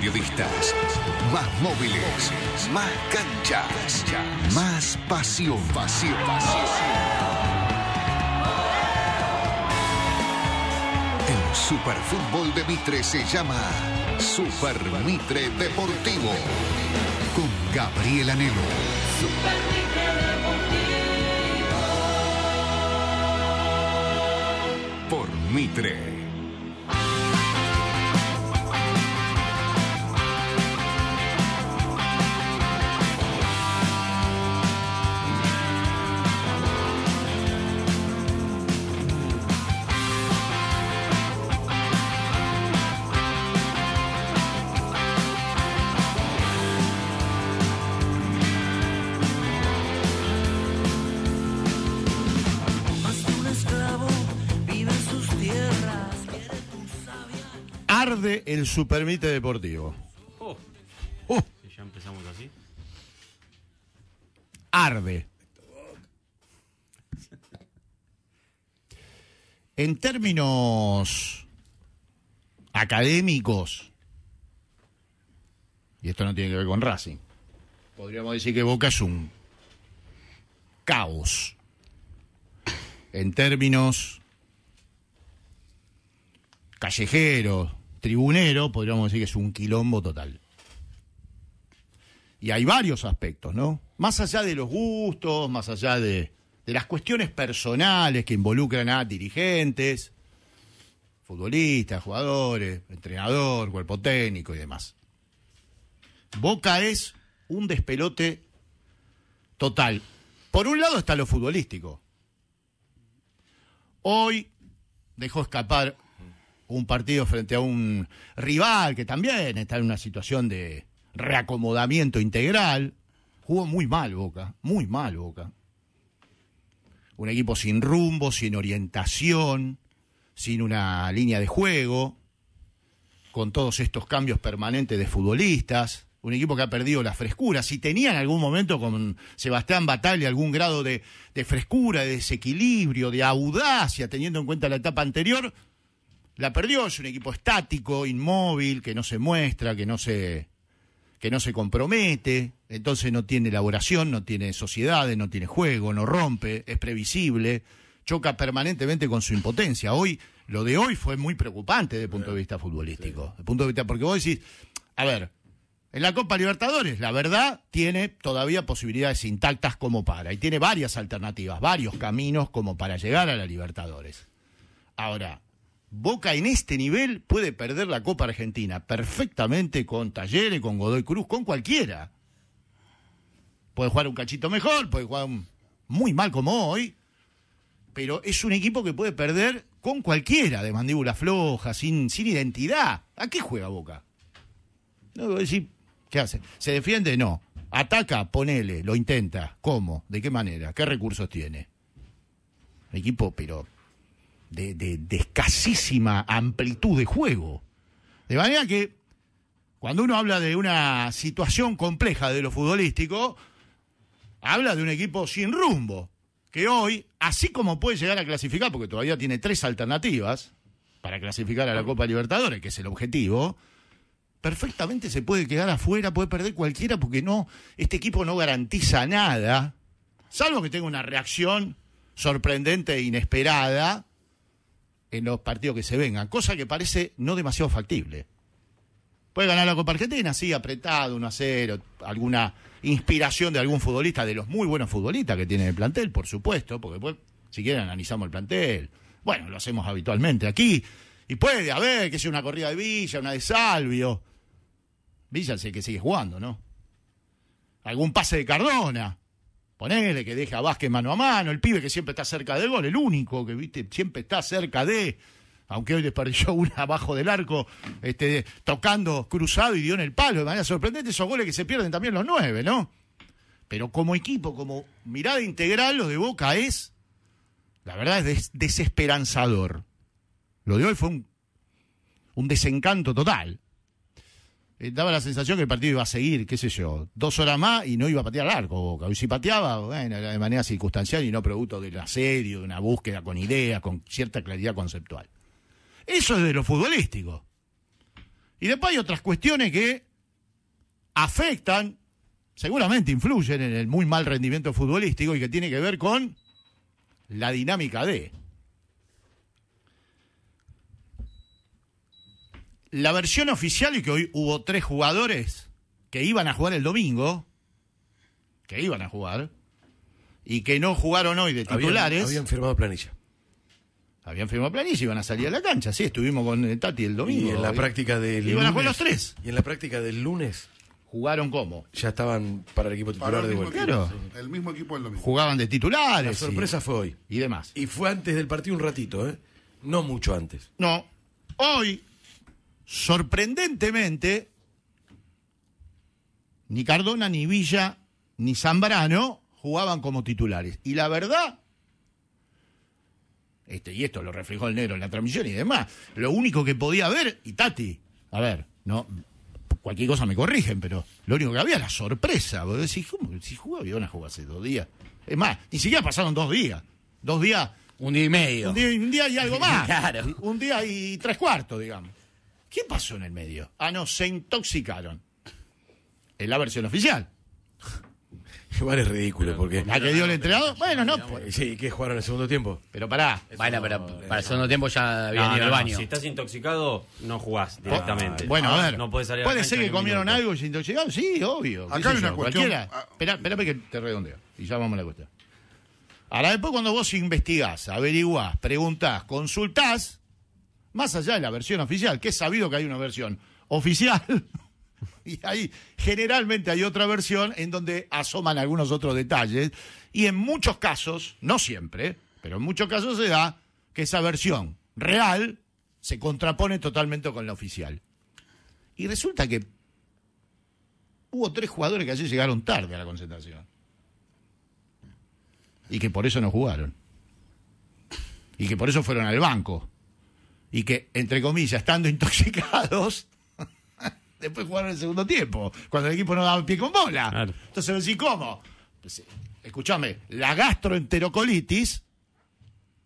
periodistas, más móviles, más canchas, más pasión. pasión, El Superfútbol de Mitre se llama Super Mitre Deportivo con Gabriel Anelo. Por Mitre. el Supermite Deportivo. Oh. Uh. Ya empezamos así. Arde. En términos académicos, y esto no tiene que ver con Racing, podríamos decir que Boca es un caos. En términos callejeros, tribunero, podríamos decir que es un quilombo total. Y hay varios aspectos, ¿no? Más allá de los gustos, más allá de, de las cuestiones personales que involucran a dirigentes, futbolistas, jugadores, entrenador, cuerpo técnico y demás. Boca es un despelote total. Por un lado está lo futbolístico. Hoy dejó escapar un partido frente a un rival que también está en una situación de reacomodamiento integral. Jugó muy mal Boca, muy mal Boca. Un equipo sin rumbo, sin orientación, sin una línea de juego, con todos estos cambios permanentes de futbolistas. Un equipo que ha perdido la frescura. Si tenía en algún momento con Sebastián Bataglia algún grado de, de frescura, de desequilibrio, de audacia, teniendo en cuenta la etapa anterior, la perdió, es un equipo estático, inmóvil, que no se muestra, que no se, que no se compromete, entonces no tiene elaboración, no tiene sociedades, no tiene juego, no rompe, es previsible, choca permanentemente con su impotencia. Hoy, lo de hoy fue muy preocupante desde el punto de vista futbolístico, punto de vista, porque vos decís, a ver, en la Copa Libertadores, la verdad, tiene todavía posibilidades intactas como para, y tiene varias alternativas, varios caminos como para llegar a la Libertadores. Ahora, Boca en este nivel puede perder la Copa Argentina perfectamente con Talleres, con Godoy Cruz, con cualquiera. Puede jugar un cachito mejor, puede jugar muy mal como hoy, pero es un equipo que puede perder con cualquiera de mandíbula floja, sin, sin identidad. ¿A qué juega Boca? No decir, ¿qué hace? ¿Se defiende? No. Ataca, ponele, lo intenta. ¿Cómo? ¿De qué manera? ¿Qué recursos tiene? equipo, pero de, escasísima amplitud de juego. De manera que cuando uno habla de una situación compleja de lo futbolístico, habla de un equipo sin rumbo, que hoy, así como puede llegar a clasificar, porque todavía tiene tres alternativas para clasificar a la Copa Libertadores, que es el objetivo, perfectamente se puede quedar afuera, puede perder cualquiera, porque no, este equipo no garantiza nada, salvo que tenga una reacción sorprendente e inesperada, en los partidos que se vengan, cosa que parece no demasiado factible. Puede ganar la Copa Argentina, sí, apretado, 1 a 0, alguna inspiración de algún futbolista, de los muy buenos futbolistas que tiene el plantel, por supuesto, porque pues si quieren, analizamos el plantel. Bueno, lo hacemos habitualmente aquí. Y puede haber, que sea una corrida de Villa, una de Salvio. Villa sé que sigue jugando, ¿no? Algún pase de Cardona. Ponele que deja a Vázquez mano a mano, el pibe que siempre está cerca del gol, el único que viste siempre está cerca de, aunque hoy pareció una abajo del arco, este, tocando cruzado y dio en el palo. De manera sorprendente esos goles que se pierden también los nueve, ¿no? Pero como equipo, como mirada integral, lo de Boca es, la verdad es desesperanzador. Lo de hoy fue un desencanto total. Eh, daba la sensación que el partido iba a seguir, qué sé yo, dos horas más y no iba a patear largo. Boca. Y si pateaba, de manera circunstancial y no producto de del asedio, de una búsqueda con ideas, con cierta claridad conceptual. Eso es de lo futbolístico. Y después hay otras cuestiones que afectan, seguramente influyen en el muy mal rendimiento futbolístico y que tiene que ver con la dinámica de... la versión oficial es que hoy hubo tres jugadores que iban a jugar el domingo, que iban a jugar, y que no jugaron hoy de titulares. Habían, firmado planilla. Habían firmado planilla, y iban a salir a la cancha, sí, estuvimos con eh, Tati el domingo. Y en la práctica del Iban a jugar los tres. Y en la práctica del lunes. ¿Jugaron cómo? Ya estaban para el equipo titular de vuelta. El mismo equipo del domingo. Jugaban de titulares. La sorpresa fue hoy. Y demás. Y fue antes del partido un ratito, ¿eh? No mucho antes. No. Hoy, sorprendentemente, ni Cardona, ni Villa, ni Zambrano jugaban como titulares. Y la verdad, este, y esto lo reflejó el negro en la transmisión y demás, lo único que podía ver, y Tati, a ver, no, cualquier cosa me corrigen, pero lo único que había era sorpresa. Vos ¿cómo? Si jugó Viona jugó hace dos días. Es más, ni siquiera pasaron dos días. Dos días. Un día y medio. Un día, y algo más. Un día y tres cuartos, digamos. ¿Qué pasó en el medio? Ah, no, se intoxicaron. Es la versión oficial. Igual es ridículo, porque. ¿La que dio el entrenador? Bueno, no. Pues. Sí, ¿qué jugaron el segundo tiempo? Pero pará. Bueno, pero para el segundo tiempo ya habían ido al baño. Si estás intoxicado, no jugás ah, directamente. bueno, a ver. ¿Puede ser que comieron algo y se intoxicaron? Sí, obvio. Acá hay una cuestión. Espera, espera, que te redondeo. Y ya vamos a la cuestión. Ahora, después, cuando vos investigás, averiguás, preguntás, consultás, más allá de la versión oficial, que es sabido que hay una versión oficial, y ahí generalmente hay otra versión en donde asoman algunos otros detalles, y en muchos casos, no siempre, pero en muchos casos se da que esa versión real se contrapone totalmente con la oficial. Y resulta que hubo tres jugadores que ayer llegaron tarde a la concentración. Y que por eso no jugaron. Y que por eso fueron al banco y que, entre comillas, estando intoxicados, después jugaron el segundo tiempo, cuando el equipo no daba pie con bola. Entonces decís, ¿cómo? Pues, escúchame, la gastroenterocolitis,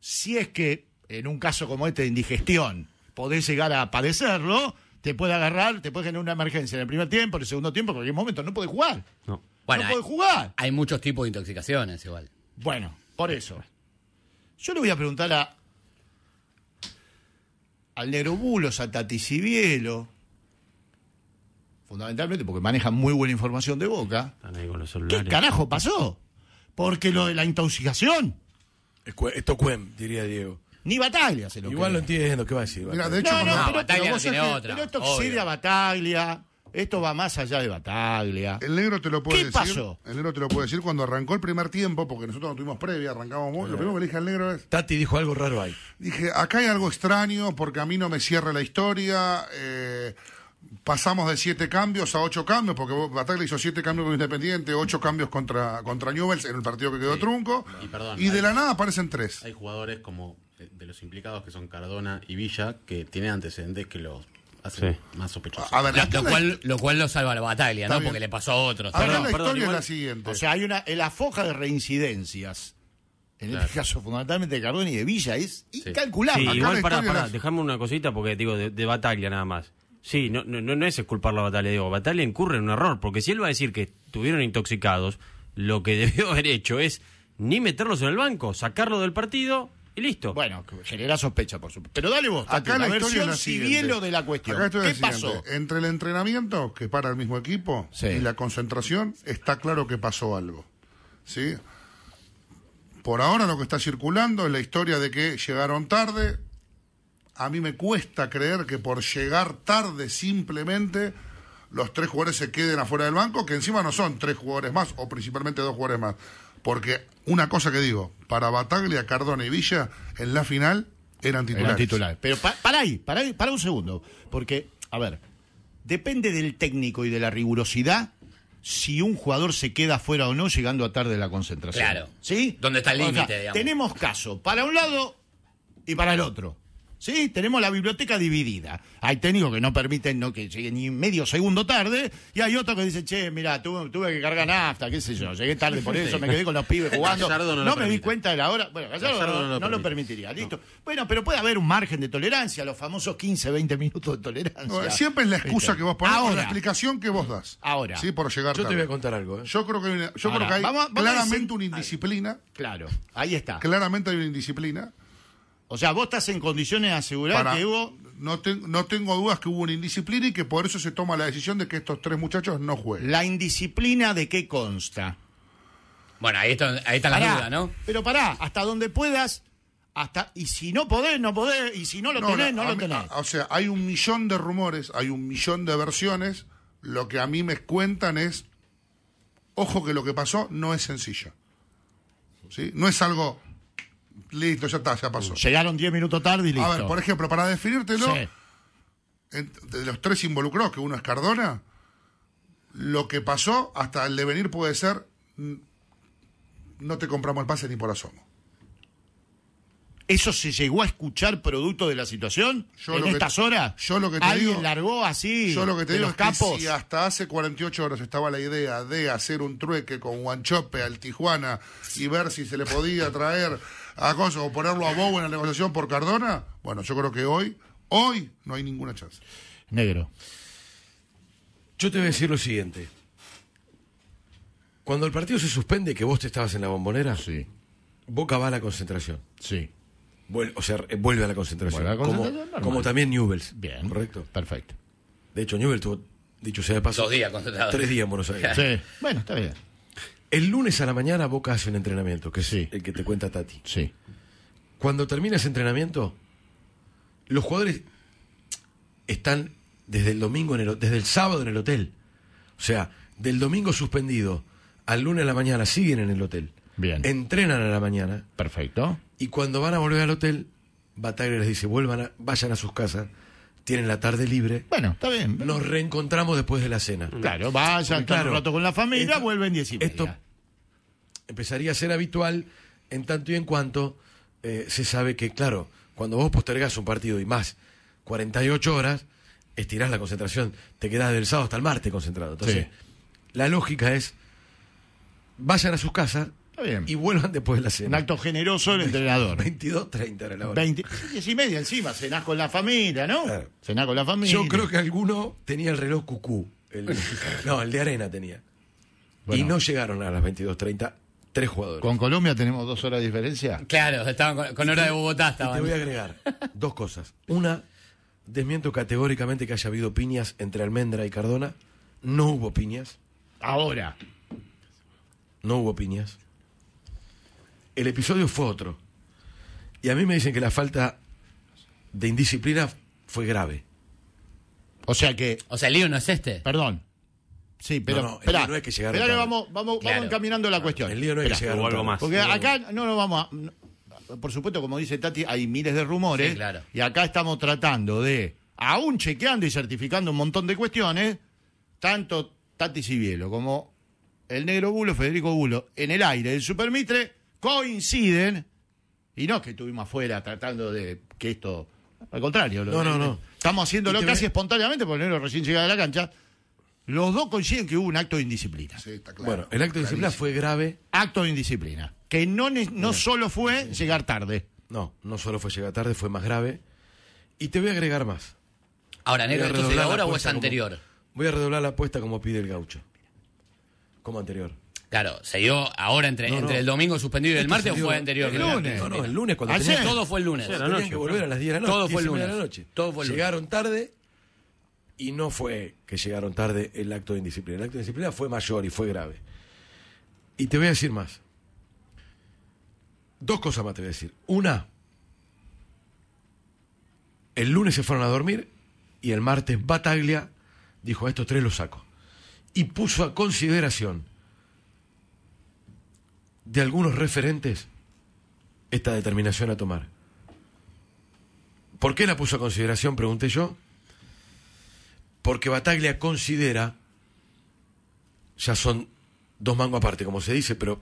si es que en un caso como este de indigestión podés llegar a padecerlo, te puede agarrar, te puede generar una emergencia en el primer tiempo, en el segundo tiempo, en cualquier momento, no podés jugar. No, no podés jugar. Hay muchos tipos de intoxicaciones igual. Bueno, por eso. Yo le voy a preguntar a al Negro a Tati Cibielo, fundamentalmente porque manejan muy buena información de Boca. Están ahí con los ¿Qué carajo pasó? Porque lo de la intoxicación. Esto Cuem diría Diego. Ni Bataglia se lo Igual lo entiendo, ¿qué va a decir? de hecho, no, no, Bataglia no tiene otra. Pero esto obvio. a Bataglia. Esto va más allá de Bataglia. El negro te lo puede ¿Qué decir. Pasó? El negro te lo puede decir cuando arrancó el primer tiempo, porque nosotros no tuvimos previa, arrancamos Lo primero que le dije al negro es. Tati dijo algo raro ahí. Dije, acá hay algo extraño porque a mí no me cierra la historia. Eh, pasamos de siete cambios a ocho cambios, porque Bataglia hizo siete cambios con Independiente, ocho cambios contra, contra Newells en el partido que quedó trunco. Y, de la nada aparecen tres. Hay jugadores como de, eh, de los implicados que son Cardona y Villa que tienen antecedentes que los así más sospechoso. lo, cual, lo, salva la batalla, ¿no? Porque le pasó a otros. la historia es la siguiente. O sea, hay una, la foja de reincidencias. En este caso, fundamentalmente de Cardón y de Villa, es incalculable. igual, pará, pará, dejame una cosita, porque digo, de, batalla nada más. Sí, no, no, no es culpar la batalla, digo, batalla incurre en un error, porque si él va a decir que estuvieron intoxicados, lo que debió haber hecho es ni meterlos en el banco, sacarlo del partido y listo. Bueno, genera sospecha, por supuesto. Pero dale vos, ah, acá la, la versión de la cuestión. ¿Qué pasó? Entre el entrenamiento, que para el mismo equipo, y la concentración, está claro que pasó algo. ¿Sí? Por ahora lo que está circulando es la historia de que llegaron tarde. A mí me cuesta creer que por llegar tarde simplemente los tres jugadores se queden afuera del banco, que encima no son tres jugadores más, o principalmente dos jugadores más porque una cosa que digo, para Bataglia, Cardona y Villa, en la final eran titulares. Pero para ahí, para ahí, para un segundo. Porque, a ver, depende del técnico y de la rigurosidad si un jugador se queda fuera o no llegando a tarde la concentración. Claro. ¿Sí? ¿Dónde está el límite, digamos. Tenemos caso para un lado y para el otro. Sí, tenemos la biblioteca dividida. Hay técnicos que no permiten que lleguen ni medio segundo tarde y hay otros que dicen, che, mira, tuve, que cargar nafta, qué sé yo, llegué tarde por eso, me quedé con los pibes jugando. no, me di cuenta de la hora. Bueno, Gallardo, no, lo, permitiría, listo. Bueno, pero puede haber un margen de tolerancia, los famosos 15, 20 minutos de tolerancia. Siempre es la excusa que vos ponés la explicación que vos das. Ahora. Sí, por llegar Yo te voy a contar algo. ¿eh? Yo creo que, hay claramente una indisciplina. claro, ahí está. Claramente hay una indisciplina. O sea, vos estás en condiciones de asegurar que hubo... No, tengo dudas que hubo una indisciplina y que por eso se toma la decisión de que estos tres muchachos no jueguen. ¿La indisciplina de qué consta? Bueno, ahí está, la duda, ¿no? Pero pará, hasta donde puedas, hasta y si no podés, no podés, y si no lo tenés, no, lo tenés. o sea, hay un millón de rumores, hay un millón de versiones. Lo que a mí me cuentan es, ojo que lo que pasó no es sencillo. ¿sí? No es algo Listo, ya está, ya pasó. Llegaron 10 minutos tarde y listo. A ver, por ejemplo, para definírtelo, de los tres involucrados, que uno es Cardona, lo que pasó hasta el devenir puede ser: no te compramos el pase ni por asomo. ¿Eso se llegó a escuchar producto de la situación? Yo ¿En estas horas? yo lo que te ¿Alguien largó así Yo lo que te digo los si hasta hace 48 horas estaba la idea de hacer un trueque con Guanchope al Tijuana y ver si se le podía traer ¿Acoso? o ponerlo a vos en la negociación por Cardona, bueno, yo creo que hoy, hoy no hay ninguna chance. Negro. Yo te voy a decir lo siguiente. Cuando el partido se suspende, que vos te estabas en la bombonera, sí. Boca va a la concentración. Sí. o sea, vuelve a la concentración. como, también Newells. Bien. Correcto. Perfecto. De hecho, Newells tuvo, dicho sea de paso, Dos días concentrados. Tres días en Buenos Aires. Bueno, está bien. El lunes a la mañana Boca hace un entrenamiento, que es sí. el que te cuenta Tati. Sí. Cuando termina ese entrenamiento, los jugadores están desde el domingo en el, desde el sábado en el hotel. O sea, del domingo suspendido al lunes a la mañana siguen en el hotel. Bien. Entrenan a la mañana. Perfecto. Y cuando van a volver al hotel, Bataglia les dice, vuelvan a, vayan a sus casas tienen la tarde libre. Bueno, está bien. Nos reencontramos después de la cena. Claro, vayan, claro, un rato con la familia, vuelven diez y media. Esto empezaría a ser habitual en tanto y en cuanto eh, se sabe que, claro, cuando vos postergás un partido y más 48 horas, estirás la concentración, te quedás del sábado hasta el martes concentrado. Entonces, la lógica es, vayan a sus casas, y vuelvan después de la cena. Un acto generoso del entrenador. 22.30 era la hora. diez y media encima, cenás con la familia, ¿no? Eh. con la familia. Yo creo que alguno tenía el reloj cucú. no, el de arena tenía. Y no llegaron a las 22.30 tres jugadores. ¿Con Colombia tenemos dos horas de diferencia? Claro, estaban con, hora de Bogotá. Estaban. te voy a agregar dos cosas. Una, desmiento categóricamente que haya habido piñas entre Almendra y Cardona. No hubo piñas. Ahora. No hubo piñas el episodio fue otro. Y a mí me dicen que la falta de indisciplina fue grave. O sea que. O sea, el lío no es este. Perdón. Sí, pero. No, no, no es que llegara. vamos, vamos, encaminando la cuestión. El lío no es que o Algo más. Porque acá no nos vamos a. por supuesto, como dice Tati, hay miles de rumores. claro. Y acá estamos tratando de, aún chequeando y certificando un montón de cuestiones, tanto Tati Cibielo como el negro Bulo, Federico Bulo, en el aire del Supermitre, coinciden, y no es que estuvimos afuera tratando de que esto, al contrario, no, no, estamos haciéndolo casi espontáneamente, porque el recién llega a la cancha, los dos coinciden que hubo un acto de indisciplina. Bueno, el acto de indisciplina fue grave. Acto de indisciplina. Que no, no solo fue llegar tarde. No, no solo fue llegar tarde, fue más grave. Y te voy a agregar más. Ahora, negro, de ahora o es anterior? voy a redoblar la apuesta como pide el gaucho. Como anterior. Claro, ¿se dio ahora entre, entre el domingo suspendido y el martes o fue anterior? El lunes. No, no, el lunes cuando todo fue el lunes. que volver a las 10 de la noche. Todo fue el lunes. Todo fue Llegaron tarde y no fue que llegaron tarde el acto de indisciplina. El acto de indisciplina fue mayor y fue grave. Y te voy a decir más. Dos cosas más te voy a decir. Una, el lunes se fueron a dormir y el martes Bataglia dijo a estos tres los saco. Y puso a consideración de algunos referentes esta determinación a tomar. ¿Por qué la puso a consideración? Pregunté yo. Porque Bataglia considera, ya son dos mangos aparte, como se dice, pero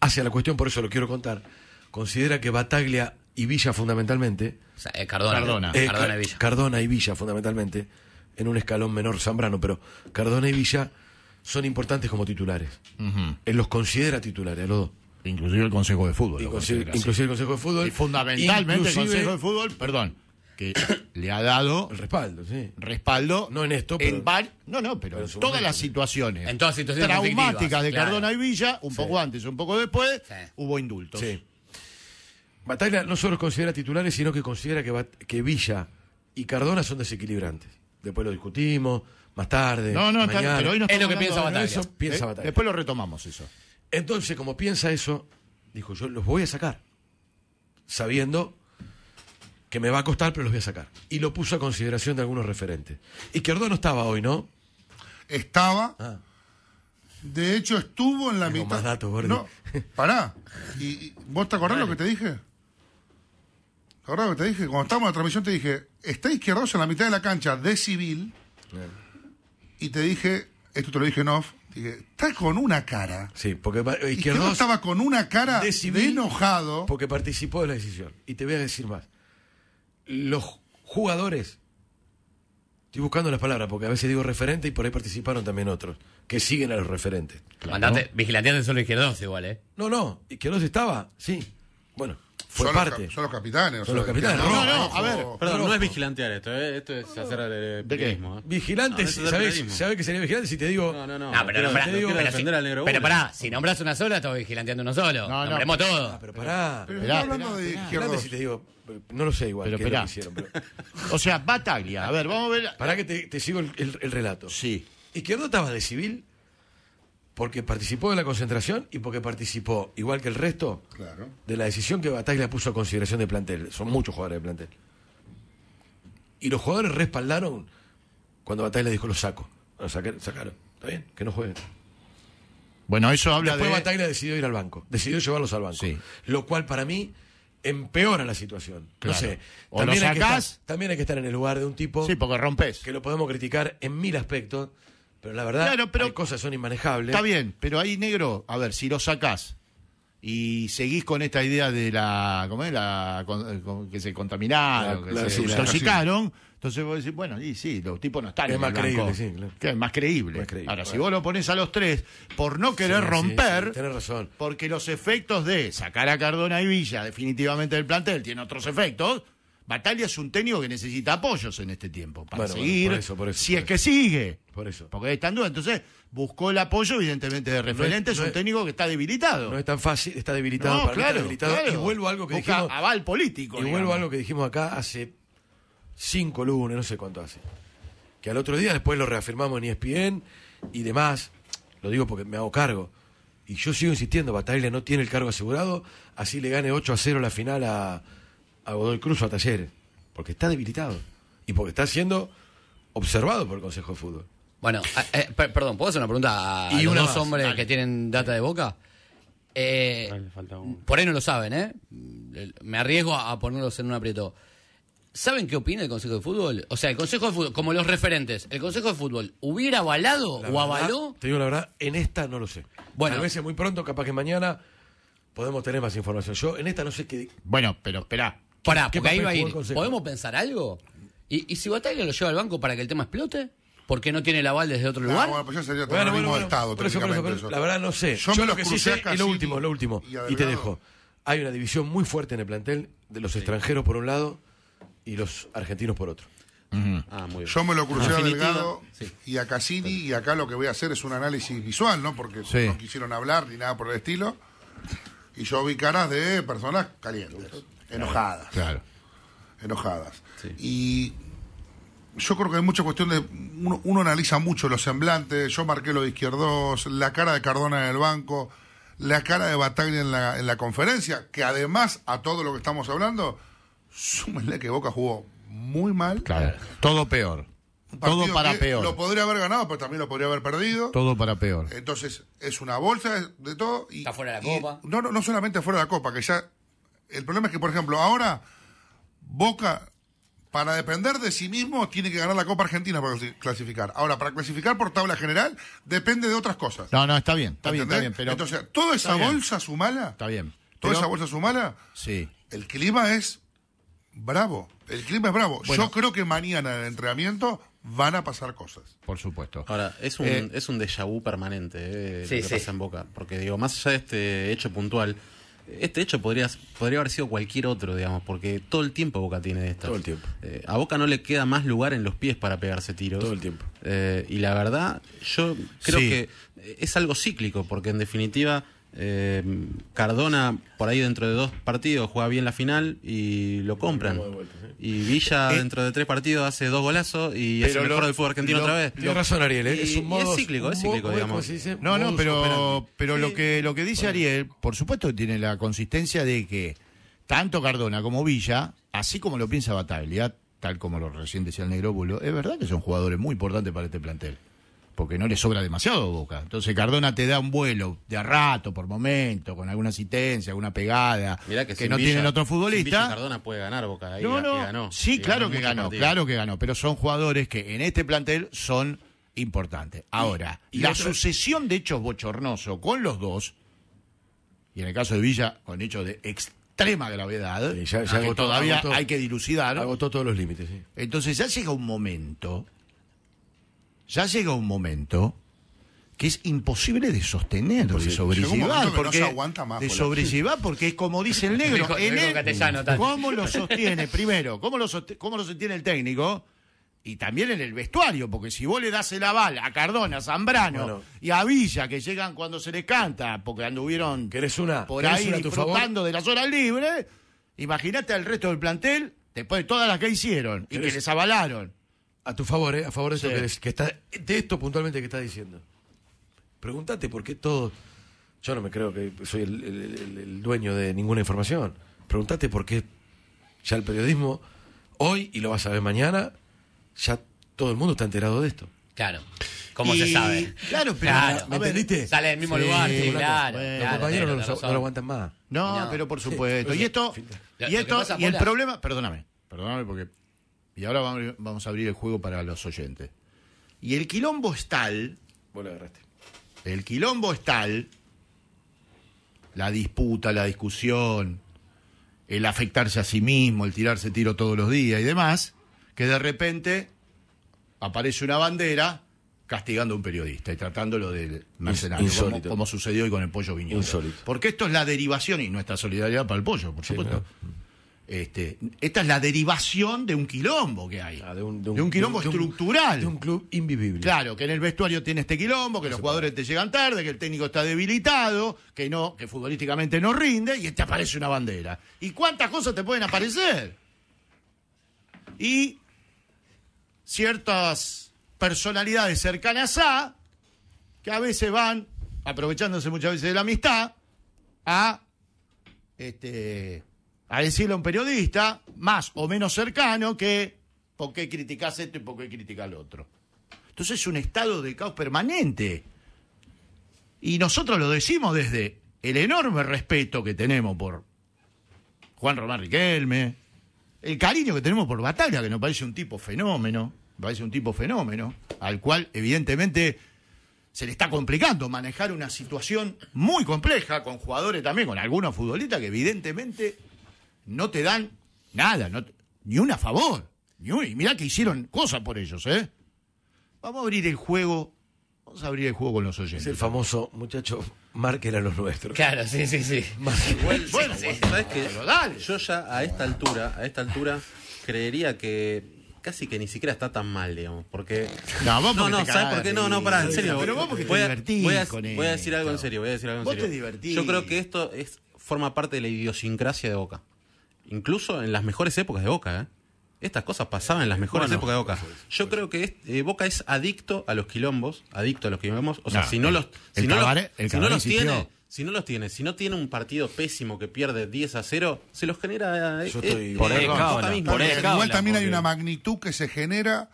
hacia la cuestión, por eso lo quiero contar, considera que Bataglia y Villa fundamentalmente, Cardona, Cardona, y eh, Villa. Cardona y Villa fundamentalmente, en un escalón menor Zambrano, pero Cardona y Villa son importantes como titulares. Él los considera titulares a los dos. Inclusive el Consejo de Fútbol. Inclusive, el Consejo de Fútbol. Y fundamentalmente el Consejo de Fútbol, perdón, que le ha dado respaldo, Respaldo. No en esto, En bar, no, no, pero, en todas las situaciones. En situaciones traumáticas de Cardona y Villa, un poco antes, un poco después, hubo indultos. Sí. Batalla no solo considera titulares, sino que considera que, que Villa y Cardona son desequilibrantes. Después lo discutimos más tarde. No, no, mañana. pero hoy no Es lo que piensa Batalla. Eh, después lo retomamos eso. Entonces, como piensa eso, dijo, yo los voy a sacar. Sabiendo que me va a costar, pero los voy a sacar. Y lo puso a consideración de algunos referentes. Izquierdo no estaba hoy, ¿no? Estaba. Ah. De hecho, estuvo en la mitad. datos, No, pará. ¿Y, vos te acordás lo que te dije? ¿Te acordás lo que te dije? Cuando estábamos en la transmisión te dije, está Izquierdos en la mitad de la cancha de civil y te dije, esto te lo dije en off, dije, está con una cara. Sí, porque Izquierdo, estaba con una cara de enojado. Porque participó de la decisión. Y te voy a decir más. Los jugadores, estoy buscando las palabras, porque a veces digo referente y por ahí participaron también otros, que siguen a los referentes. Vigilante antes ¿no? Vigilante solo izquierdo, igual, ¿eh? No, no, Izquierdo estaba, sí. Bueno, son Los, capitanes. Son los capitanes. No, no, no, a ver. Perdón, no es vigilantear esto, ¿eh? esto es hacer el eh, ¿De qué? ¿eh? Vigilante, ¿sabés, qué que sería vigilante si te digo. No, no, no. pero, para pará, pero, si, nombras pará, si una sola, estamos vigilanteando uno solo. No, no. todo. Ah, pero pará. Pero, de Vigilante si te digo. No lo sé igual. Pero, hicieron, o sea, Bataglia. A ver, vamos a ver. Pará que te, sigo el, el relato. Sí. Izquierdo estaba de civil porque participó de la concentración y porque participó, igual que el resto, de la decisión que Bataglia puso a consideración de plantel. Son muchos jugadores de plantel. Y los jugadores respaldaron cuando Bataglia dijo los saco. Los sacaron. Está bien, que no jueguen. Bueno, eso habla Después de... Bataglia decidió ir al banco, decidió llevarlos al banco. Lo cual para mí empeora la situación. No sé. también, hay que estar, también hay que estar en el lugar de un tipo. Sí, rompes. Que lo podemos criticar en mil aspectos pero la verdad, hay cosas son inmanejables. Está bien, pero ahí, negro, a ver, si lo sacás y seguís con esta idea de la. ¿Cómo es? Eh, que se contaminaron, que se intoxicaron. Entonces vos decís, bueno, y sí, los tipos no están es más creíble, sí, claro. que es más creíble. Ahora, si vos lo pones a los tres, por no querer romper, razón. porque los efectos de sacar a Cardona y Villa definitivamente del plantel tiene otros efectos, Batalia es un técnico que necesita apoyos en este tiempo para seguir. si es que sigue. Por eso. Porque está en duda. Entonces, buscó el apoyo, evidentemente, de referentes. es, un técnico que está debilitado. No es tan fácil, está debilitado. debilitado. Y vuelvo a algo que dijimos. político. Y vuelvo a algo que dijimos acá hace cinco lunes, no sé cuánto hace. Que al otro día después lo reafirmamos en ESPN y demás. Lo digo porque me hago cargo. Y yo sigo insistiendo, Bataglia no tiene el cargo asegurado, así le gane 8 a 0 la final a, a Godoy Cruz o a Talleres, porque está debilitado y porque está siendo observado por el Consejo de Fútbol. Bueno, eh, perdón, ¿puedo hacer una pregunta a y los hombres que tienen data de boca? Eh, por ahí no lo saben, ¿eh? Mm, me arriesgo a ponerlos en un aprieto. ¿Saben qué opina el Consejo de Fútbol? O sea, el Consejo de Fútbol, como los referentes, ¿el Consejo de Fútbol hubiera avalado o avaló? Te digo la verdad, en esta no lo sé. Bueno. A veces muy pronto, capaz que mañana podemos tener más información. Yo en esta no sé qué. Bueno, pero espera, porque ahí va ¿Podemos pensar algo? ¿Y, si Bataglia lo lleva al banco para que el tema explote? ¿Por qué no tiene la aval desde otro lugar? Bueno, La verdad no sé. Yo, lo que y lo último, lo último, y, te dejo. Hay una división muy fuerte en el plantel de los extranjeros por un lado y los argentinos por otro. Ah, yo me lo crucé a Delgado y a Cassini y acá lo que voy a hacer es un análisis visual, ¿no? Porque no quisieron hablar ni nada por el estilo. Y yo vi caras de personas calientes enojadas. Claro. Enojadas. Y yo creo que hay mucha cuestión de. Uno, analiza mucho los semblantes. Yo marqué los Izquierdos, la cara de Cardona en el banco, la cara de Bataglia en la, en la conferencia, que además a todo lo que estamos hablando, súmenle que Boca jugó muy mal. Claro. Todo peor. Todo para peor. Lo podría haber ganado, pero también lo podría haber perdido. Todo para peor. Entonces, es una bolsa de todo. Está fuera de la copa. No, no, no solamente fuera de la copa, que ya el problema es que, por ejemplo, ahora Boca, para depender de sí mismo, tiene que ganar la Copa Argentina para clasificar. Ahora, para clasificar por tabla general, depende de otras cosas. No, no, está bien, está bien, está bien. Pero... Entonces, toda esa bolsa sumala. Está bien. Toda esa bolsa sumala. Sí. El clima es bravo. El clima es bravo. Yo creo que mañana en el entrenamiento van a pasar cosas. Por supuesto. Ahora, es un, eh, es un déjà vu permanente eh, sí, lo en Boca. Porque, digo, más allá de este hecho puntual, este hecho podría, podría haber sido cualquier otro, digamos, porque todo el tiempo Boca tiene de Todo el tiempo. Eh, a Boca no le queda más lugar en los pies para pegarse tiros. Todo el tiempo. Eh, y la verdad, yo creo que es algo cíclico, porque en definitiva Em, Cardona, por ahí dentro de dos partidos, juega bien la final y lo compran. Y Villa, eh, dentro de tres partidos, hace dos golazos y es el mejor del fútbol argentino otra vez. Tiene razón, Ariel. ¿eh? es, un modo, cíclico, digamos. no, no, pero, pero lo, que, lo que dice Ariel, por supuesto, tiene la consistencia de que tanto Cardona como Villa, así como lo piensa Bataglia, tal como lo recién decía el Negro es verdad que son jugadores muy importantes para este plantel porque no le sobra demasiado Boca. Entonces Cardona te da un vuelo de a rato, por momento, con alguna asistencia, alguna pegada, que, no tiene tienen otro futbolista. Cardona puede ganar Boca, ahí no, no. Sí, claro que ganó, claro que ganó, pero son jugadores que en este plantel son importantes. Ahora, la sucesión de hechos bochornosos con los dos, y en el caso de Villa, con hechos de extrema gravedad, todavía hay que dilucidar. Agotó todos los límites, sí. Entonces ya llega un momento ya llega un momento que es imposible de sostenerlo, de sobrellevar, porque de sobrellevar, porque es como dice el negro, cómo lo sostiene primero, cómo lo, sostiene, lo sostiene el técnico y también en el vestuario, porque si vos le das el aval a Cardona, a Zambrano y a Villa que llegan cuando se les canta, porque anduvieron una? por ahí una disfrutando de las horas libres, imagínate al resto del plantel después de todas las que hicieron y que les avalaron. A tu favor, ¿eh? a favor de esto que, está, de esto puntualmente que estás diciendo. Pregúntate por qué todo... Yo no me creo que soy el, dueño de ninguna información. Pregúntate por qué ya el periodismo hoy y lo vas a ver mañana, ya todo el mundo está enterado de esto. Claro. ¿Cómo se sabe? Claro, pero ¿me entendiste? Sale del mismo lugar, claro, Los compañeros no, lo, aguantan más. no, pero por supuesto. Y esto, y esto, y el problema, perdóname, perdóname porque y ahora vamos a abrir el juego para los oyentes. Y el quilombo es tal. Vos agarraste. El quilombo es tal. La disputa, la discusión, el afectarse a sí mismo, el tirarse tiro todos los días y demás, que de repente aparece una bandera castigando a un periodista y tratándolo del mercenario, como, como, sucedió hoy con el pollo Insólito. Porque esto es la derivación y nuestra solidaridad para el pollo, por supuesto. Este, esta es la derivación de un quilombo que hay. Ah, de, un, quilombo estructural. De un club invivible. Claro, que en el vestuario tiene este quilombo, que los jugadores te llegan tarde, que el técnico está debilitado, que no, que futbolísticamente no rinde, y te aparece una bandera. ¿Y cuántas cosas te pueden aparecer? Y ciertas personalidades cercanas a, que a veces van, aprovechándose muchas veces de la amistad, a este a decirle a un periodista, más o menos cercano, que por qué criticás esto y por qué criticás lo otro. Entonces es un estado de caos permanente. Y nosotros lo decimos desde el enorme respeto que tenemos por Juan Román Riquelme, el cariño que tenemos por Batalla, que nos parece un tipo fenómeno, parece un tipo fenómeno, al cual evidentemente se le está complicando manejar una situación muy compleja con jugadores también, con algunos futbolistas que evidentemente no te dan nada, no ni un a favor. Ni y mirá que hicieron cosas por ellos, ¿eh? Vamos a abrir el juego. Vamos a abrir el juego con los oyentes. el famoso muchacho, Marker a los nuestros. Claro, sí, sí, sí. bueno, sí, Yo ya a esta altura, a esta altura, creería que casi que ni siquiera está tan mal, digamos, porque... No, vamos No, no, ¿sabes por qué? No, no, pará, en serio. Pero vos porque voy te a, voy a, decir algo en serio, voy a decir algo en serio. Vos te divertís. Yo creo que esto es, forma parte de la idiosincrasia de Boca incluso en las mejores épocas de Boca. ¿eh? Estas cosas pasaban en las mejores épocas de Boca. Yo creo que eh, Boca es adicto a los quilombos, adicto a los quilombos. O sea, si no los, si no, los, tiene, si no los tiene, si no tiene un partido pésimo que pierde 10 a 0, se los genera. Igual también hay una magnitud que se genera.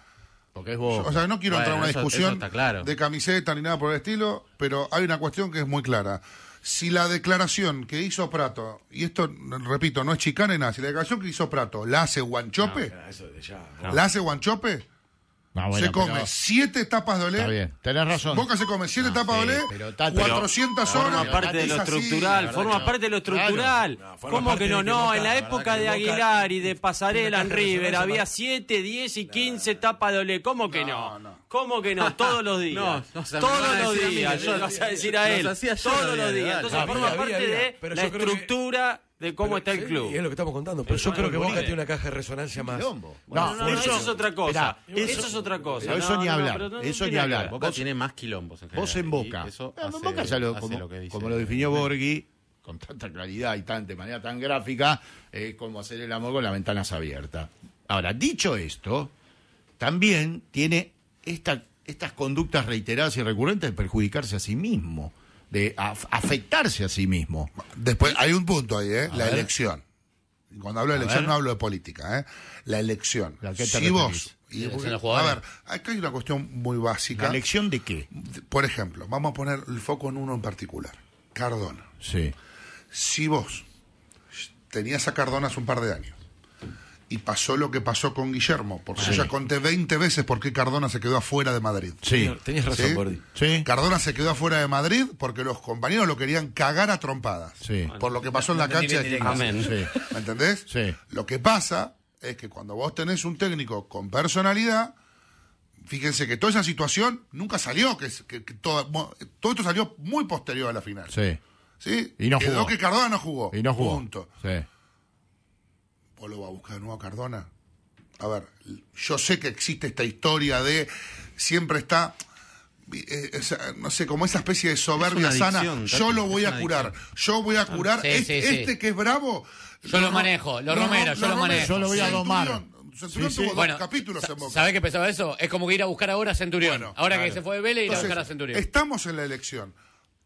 Porque es O sea, no quiero entrar en una discusión de camiseta ni nada por el estilo, pero hay una cuestión que es muy clara si la declaración que hizo Prato, y esto, repito, no es chicana ni nada, si la declaración que hizo Prato la hace Guanchope, la hace Guanchope, Ah, se come siete tapas de olé. Está bien, tenés razón. Boca se come siete etapas ah, tapas de olé, 400 pero, horas. Forma parte de lo estructural, forma parte de lo estructural. ¿Cómo que no? No, en la época de Aguilar y de Pasarela en River había siete, diez y quince tapas de olé. ¿Cómo que no? ¿Cómo que no? Todos los días. todos los días. Yo lo vas a decir a él. Todos los días. Entonces forma parte de la estructura de cómo está el club. Y es lo que estamos contando. Pero yo creo que Boca tiene una caja de resonancia más. no, eso, es otra cosa. eso, es otra cosa. eso ni hablar. eso ni hablar. Boca tiene más quilombos. En vos en Boca. Eso como, lo, definió Borghi con tanta claridad y tan, de manera tan gráfica, como hacer el amor con las ventanas abiertas. Ahora, dicho esto, también tiene esta, estas conductas reiteradas y recurrentes de perjudicarse a sí mismo de afectarse a sí mismo. Después hay un punto ahí, ¿eh? la elección. Cuando hablo de elección no hablo de política, ¿eh? La elección. si vos a ver, acá hay una cuestión muy básica. ¿La elección de qué? Por ejemplo, vamos a poner el foco en uno en particular, Cardona. Sí. Si vos tenías a Cardona hace un par de años y pasó lo que pasó con Guillermo. Porque yo ya conté 20 veces por qué Cardona se quedó afuera de Madrid. Sí, tenías razón, ¿Sí? Cardona se quedó afuera de Madrid porque los compañeros lo querían cagar a trompadas. sí por lo que pasó en la cancha. De Amén. ¿Me entendés? Sí. Lo que pasa es que cuando vos tenés un técnico con personalidad, fíjense que toda esa situación nunca salió, que, todo, esto salió muy posterior a la final. Sí. ¿Sí? Y no Quedó jugó. que Cardona no jugó. Y no jugó. Sí o lo va a buscar de nuevo Cardona. A ver, yo sé que existe esta historia de siempre está eh, no sé, como esa especie de soberbia sana, yo lo voy a curar, yo voy a ah, curar, este, este, que es bravo. Yo lo manejo, los romero, yo lo manejo. Yo lo voy a domar. Centurión tuvo dos bueno, capítulos en Boca. ¿Sabés qué pensaba eso? Es como que ir a buscar ahora a Centurión. ahora que se fue de Vélez, ir a buscar a Centurión. Estamos en la elección,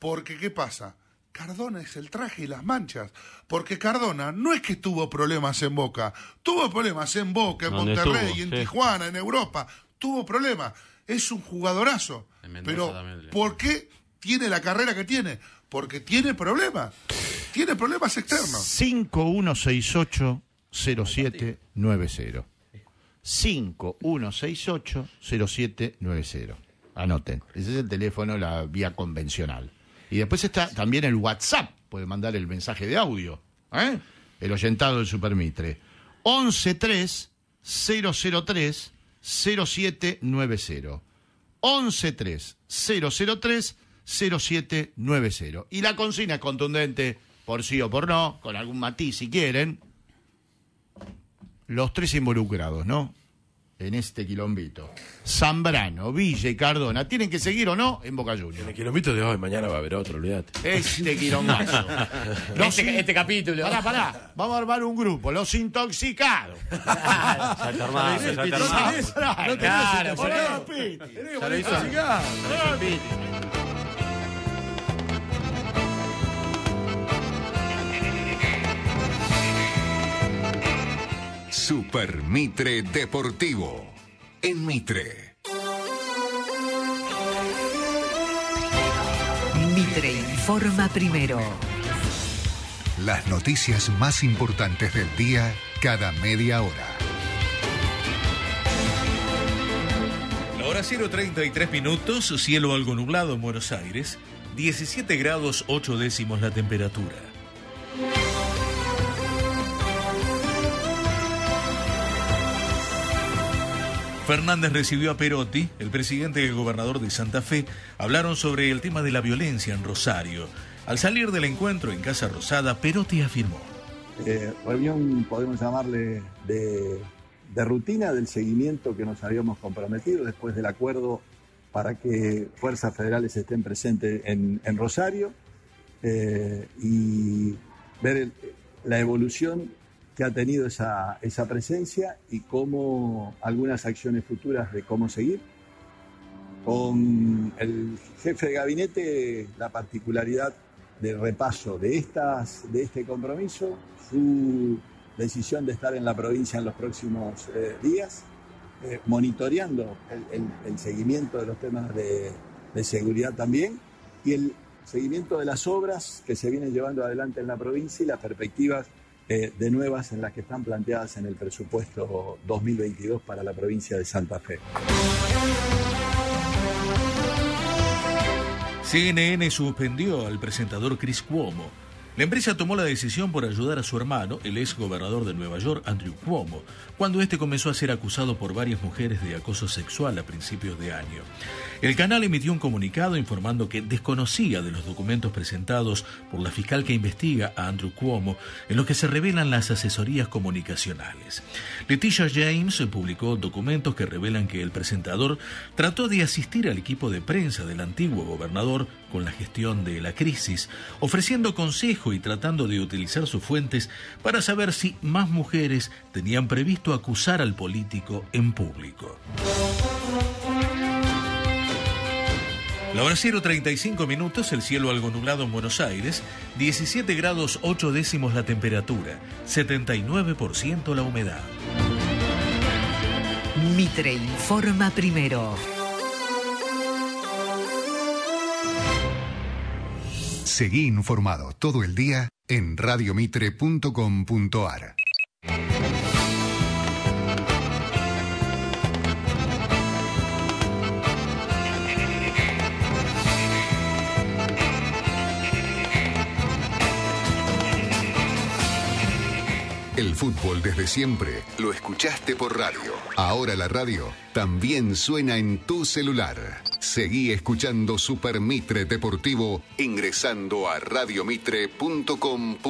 porque ¿qué pasa? Cardona es el traje y las manchas. Porque Cardona no es que tuvo problemas en Boca, tuvo problemas en Boca, en Monterrey, en Tijuana, en Europa, tuvo problemas. Es un jugadorazo. Pero ¿por qué tiene la carrera que tiene? Porque tiene problemas. Tiene problemas externos. 5168 0790. 5168 0790. Anoten. Ese es el teléfono, la vía convencional. Y después está también el WhatsApp, puede mandar el mensaje de audio, ¿eh? el oyentado del Supermitre. 113 003 0790. 113 003 0790. Y la consigna es contundente, por sí o por no, con algún matiz si quieren. Los tres involucrados, ¿no? en este quilombito. Zambrano, Villa y Cardona, ¿tienen que seguir o no en Boca Juniors? El quilombito de hoy, mañana va a haber otro, olvídate. Este quilombazo. Este, este, capítulo. Pará, pará. Vamos a armar un grupo, los intoxicados. Ya te Intoxicados. Super Mitre Deportivo. En Mitre. Mitre informa primero. Las noticias más importantes del día cada media hora. La hora 0.33 minutos, cielo algo nublado en Buenos Aires, 17 grados 8 décimos la temperatura. Fernández recibió a Perotti, el presidente y el gobernador de Santa Fe hablaron sobre el tema de la violencia en Rosario. Al salir del encuentro en Casa Rosada, Perotti afirmó. Eh, reunión, podemos llamarle, de, rutina del seguimiento que nos habíamos comprometido después del acuerdo para que fuerzas federales estén presentes en, Rosario eh, y ver la evolución que ha tenido esa, presencia y cómo algunas acciones futuras de cómo seguir. Con el jefe de gabinete, la particularidad del repaso de, estas, de este compromiso, su decisión de estar en la provincia en los próximos eh, días, eh, monitoreando el, seguimiento de los temas de, de seguridad también y el seguimiento de las obras que se vienen llevando adelante en la provincia y las perspectivas eh, de nuevas en las que están planteadas en el presupuesto 2022 para la provincia de Santa Fe. CNN suspendió al presentador Chris Cuomo la empresa tomó la decisión por ayudar a su hermano, el ex gobernador de Nueva York, Andrew Cuomo, cuando este comenzó a ser acusado por varias mujeres de acoso sexual a principios de año. El canal emitió un comunicado informando que desconocía de los documentos presentados por la fiscal que investiga a Andrew Cuomo, en los que se revelan las asesorías comunicacionales. Letitia James publicó documentos que revelan que el presentador trató de asistir al equipo de prensa del antiguo gobernador con la gestión de la crisis, ofreciendo consejo y tratando de utilizar sus fuentes para saber si más mujeres tenían previsto acusar al político en público. La hora 0, 35 minutos, el cielo algo nublado en Buenos Aires, 17 grados 8 décimos la temperatura, 79% la humedad. Mitre informa primero. Seguí informado todo el día en radiomitre.com.ar. fútbol desde siempre lo escuchaste por radio. Ahora la radio también suena en tu celular. Seguí escuchando Super Mitre Deportivo ingresando a radiomitre.com.ar.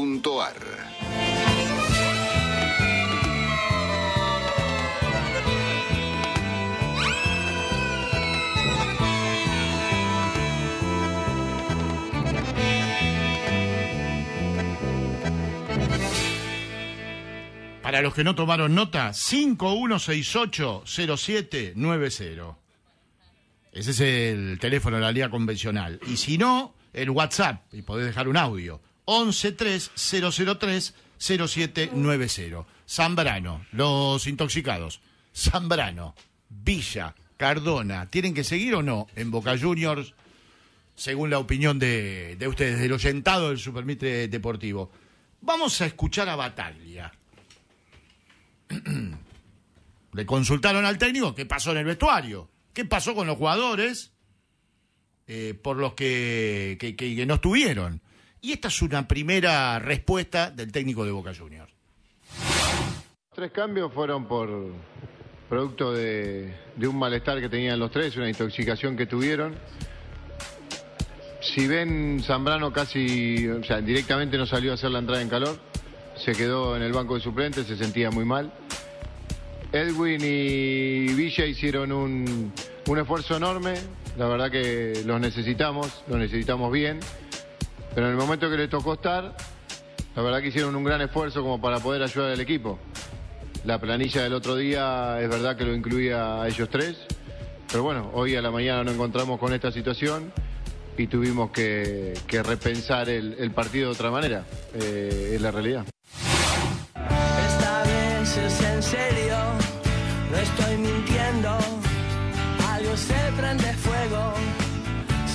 Para los que no tomaron nota, 5168-0790. Ese es el teléfono de la Liga Convencional. Y si no, el WhatsApp, y podés dejar un audio. 1130030790. Zambrano, los intoxicados. Zambrano, Villa, Cardona, ¿tienen que seguir o no en Boca Juniors? Según la opinión de, ustedes, del oyentado del Supermitre Deportivo. Vamos a escuchar a Bataglia. Le consultaron al técnico qué pasó en el vestuario, qué pasó con los jugadores eh, por los que, no estuvieron. Y esta es una primera respuesta del técnico de Boca Juniors. Tres cambios fueron por producto de, de, un malestar que tenían los tres, una intoxicación que tuvieron. Si ven, Zambrano casi, o sea, directamente no salió a hacer la entrada en calor se quedó en el banco de suplentes, se sentía muy mal. Edwin y Villa hicieron un, esfuerzo enorme, la verdad que los necesitamos, los necesitamos bien, pero en el momento que les tocó estar, la verdad que hicieron un gran esfuerzo como para poder ayudar al equipo. La planilla del otro día es verdad que lo incluía a ellos tres, pero bueno, hoy a la mañana nos encontramos con esta situación y tuvimos que, que repensar el, el, partido de otra manera, eh, es la realidad. Esta vez es en serio, no estoy mintiendo, algo se prende fuego.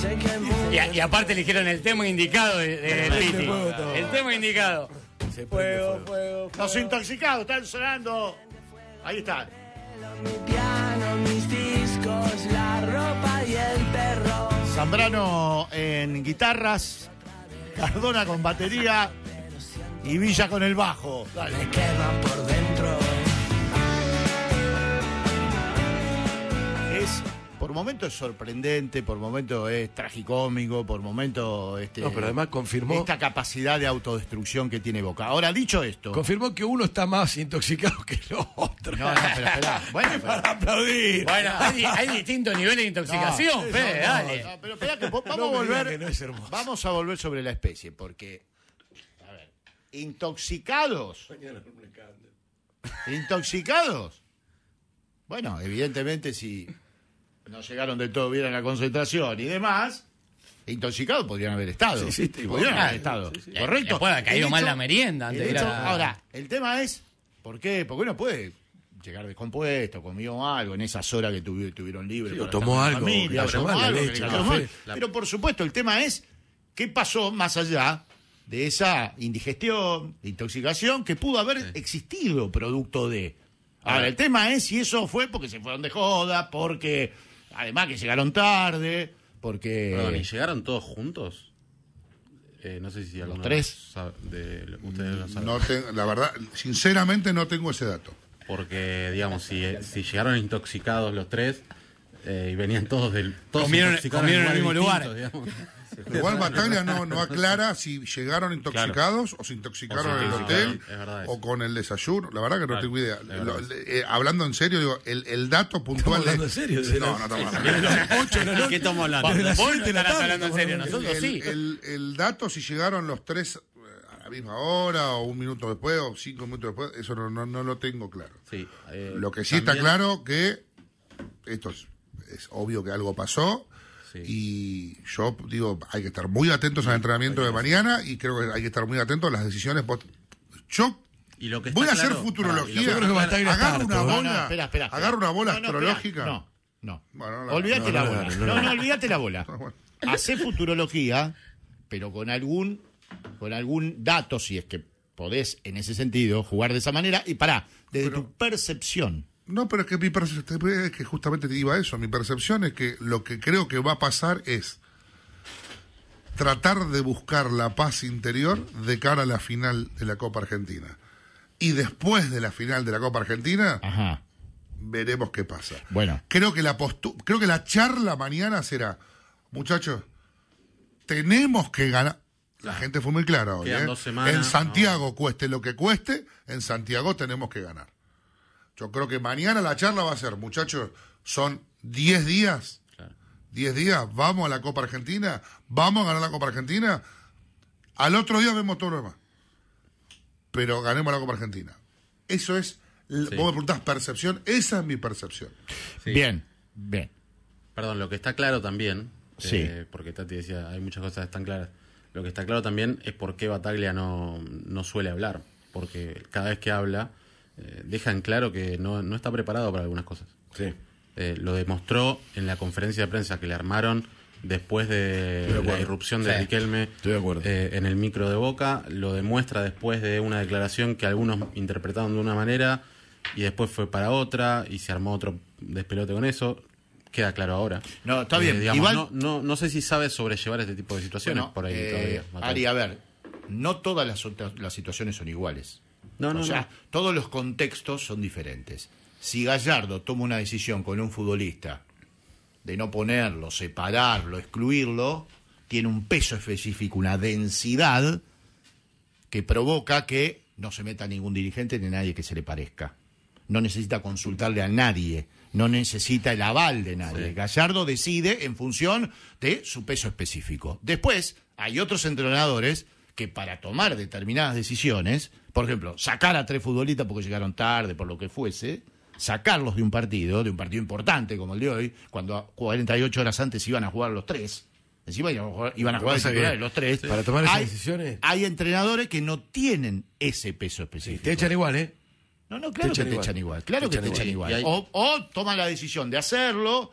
Sé que y, y, aparte eligieron el tema indicado de, de el, tema indicado. Se fuego, fuego, fuego, Los intoxicados están sonando. Ahí está. Mi piano, mis discos, la ropa. Zambrano en guitarras, Cardona con batería y Villa con el bajo. por es sorprendente, por momento es tragicómico, por momento este, no, pero además confirmó esta capacidad de autodestrucción que tiene Boca. Ahora dicho esto, confirmó que uno está más intoxicado que el otro. No, no, pero, espera. Bueno, para aplaudir. Bueno, hay, distintos niveles de intoxicación, pero espera que vamos a volver. vamos a volver sobre la especie porque a ver, intoxicados. intoxicados. Bueno, evidentemente si no llegaron de todo bien a la concentración y demás, intoxicados podrían haber estado. Sí, sí, podrían haber estado. Correcto. Puede haber caído mal la merienda. Ahora, el tema es, ¿por qué? Porque uno puede llegar descompuesto, comió algo en esas horas que tuvieron libre. o tomó algo, familia, tomó Pero por supuesto, el tema es, ¿qué pasó más allá? de esa indigestión, intoxicación que pudo haber existido producto de. Ahora, el tema es si eso fue porque se fueron de joda, porque además que llegaron tarde, porque... Perdón, ¿y llegaron todos juntos? Eh, no sé si los tres. lo la verdad, sinceramente no tengo ese dato. Porque, digamos, si, eh, llegaron intoxicados los tres eh, y venían todos del... Todos comieron, en el mismo lugar. Igual Bataglia no, no aclara si llegaron intoxicados o se intoxicaron en el hotel o con el desayuno. La verdad que no claro, tengo idea. Eh, hablando en serio, digo, el, el dato puntual. hablando de... en serio? No, no estamos hablando ¿Qué estamos hablando? Vos no hablando en serio, nosotros sí. El, el dato, si llegaron los tres eh, misma hora o un minuto después o cinco minutos después, eso no, no, no lo tengo claro. Sí, eh, lo que sí está claro que esto es, es, obvio que algo pasó y yo digo, hay que estar muy atentos al entrenamiento de mañana y creo que hay que estar muy atentos a las decisiones. Yo voy a hacer futurología. agarro, una bola, astrológica. no, no. olvídate la bola. No, olvídate la bola. futurología, pero con algún, con algún dato, si es que podés, en ese sentido, jugar de esa manera. Y pará, desde tu percepción. No, pero es que mi percepción, es que justamente te iba eso. Mi percepción es que lo que creo que va a pasar es tratar de buscar la paz interior de cara a la final de la Copa Argentina. Y después de la final de la Copa Argentina, veremos qué pasa. Bueno. Creo que la creo que la charla mañana será, muchachos, tenemos que ganar. La gente fue muy clara hoy. ¿eh? en Santiago, cueste lo que cueste, en Santiago tenemos que ganar. Yo creo que mañana la charla va a ser, muchachos, son 10 días. 10 días, vamos a la Copa Argentina, vamos a ganar la Copa Argentina. Al otro día vemos todo lo demás. Pero ganemos la Copa Argentina. Eso es, vos me preguntás percepción, esa es mi percepción. Bien, bien. Perdón, lo que está claro también, sí. Eh, porque Tati decía, hay muchas cosas que están claras. Lo que está claro también es por qué Bataglia no suele hablar, porque cada vez que habla eh, dejan claro que no, está preparado para algunas cosas. Sí. Eh, lo demostró en la conferencia de prensa que le armaron después de, la irrupción de Riquelme eh, en el micro de Boca, lo demuestra después de una declaración que algunos interpretaron de una manera y después fue para otra y se armó otro despelote con eso. Queda claro ahora. No, está bien. no, sé si sabe sobrellevar este tipo de situaciones por ahí todavía. Ari, a ver, no todas las, las situaciones son iguales. No, no, todos los contextos son diferentes. Si Gallardo toma una decisión con un futbolista de no ponerlo, separarlo, excluirlo, tiene un peso específico, una densidad que provoca que no se meta ningún dirigente ni nadie que se le parezca. No necesita consultarle a nadie, no necesita el aval de nadie. Gallardo decide en función de su peso específico. Después, hay otros entrenadores que para tomar determinadas decisiones por ejemplo, sacar a tres futbolistas porque llegaron tarde, por lo que fuese, sacarlos de un partido, de un partido importante como el de hoy, cuando 48 horas antes iban a jugar los tres. Encima iban a jugar, a los tres. Para tomar esas decisiones. Hay entrenadores que no tienen ese peso específico. te echan igual, ¿eh? No, no, claro que te echan igual. O, o toman la decisión de hacerlo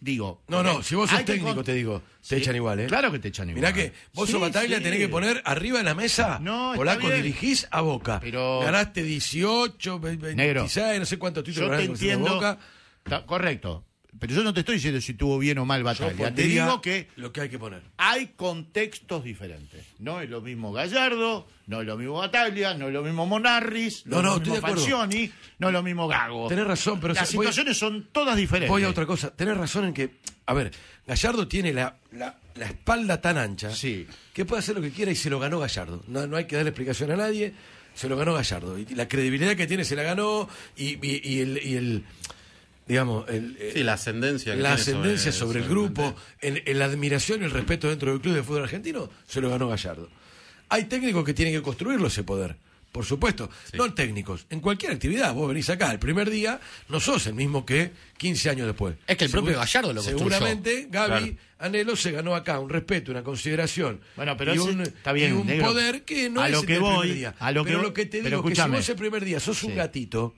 Digo. No, no, si vos sos técnico, te digo. Te echan igual, ¿eh? Claro que te echan igual. Mirá que vos batalla sos tenés que poner arriba en la mesa. No, Polaco, dirigís a boca. Pero... Ganaste 18, 26, no sé cuántos títulos Yo te entiendo. Boca. Correcto. Pero yo no te estoy diciendo si tuvo bien o mal batalla. Te digo que. Lo que hay que poner. Hay contextos diferentes. No es lo mismo Gallardo, no es lo mismo Bataglia, no es lo mismo Monarris, no, no, no es lo mismo no es lo mismo Gago. Tenés razón, pero. Las situaciones son todas diferentes. Voy a otra cosa. Tenés razón en que. A ver, Gallardo tiene la, espalda tan ancha sí. que puede hacer lo que quiera y se lo ganó Gallardo. No, no hay que darle explicación a nadie. Se lo ganó Gallardo. Y la credibilidad que tiene se la ganó y el digamos, eh, la ascendencia, la ascendencia sobre, el grupo, En la admiración y el respeto dentro del club de fútbol argentino, se lo ganó Gallardo. Hay técnicos que tienen que construirlo ese poder. Por supuesto, no técnicos, en cualquier actividad. Vos venís acá el primer día, no sos el mismo que 15 años después. Es que el propio Gallardo lo construyó. Seguramente Gaby Anhelo Anelo se ganó acá un respeto, una consideración y un, poder que no es lo que el primer día. lo pero lo que te digo es que si vos el primer día sos un gatito,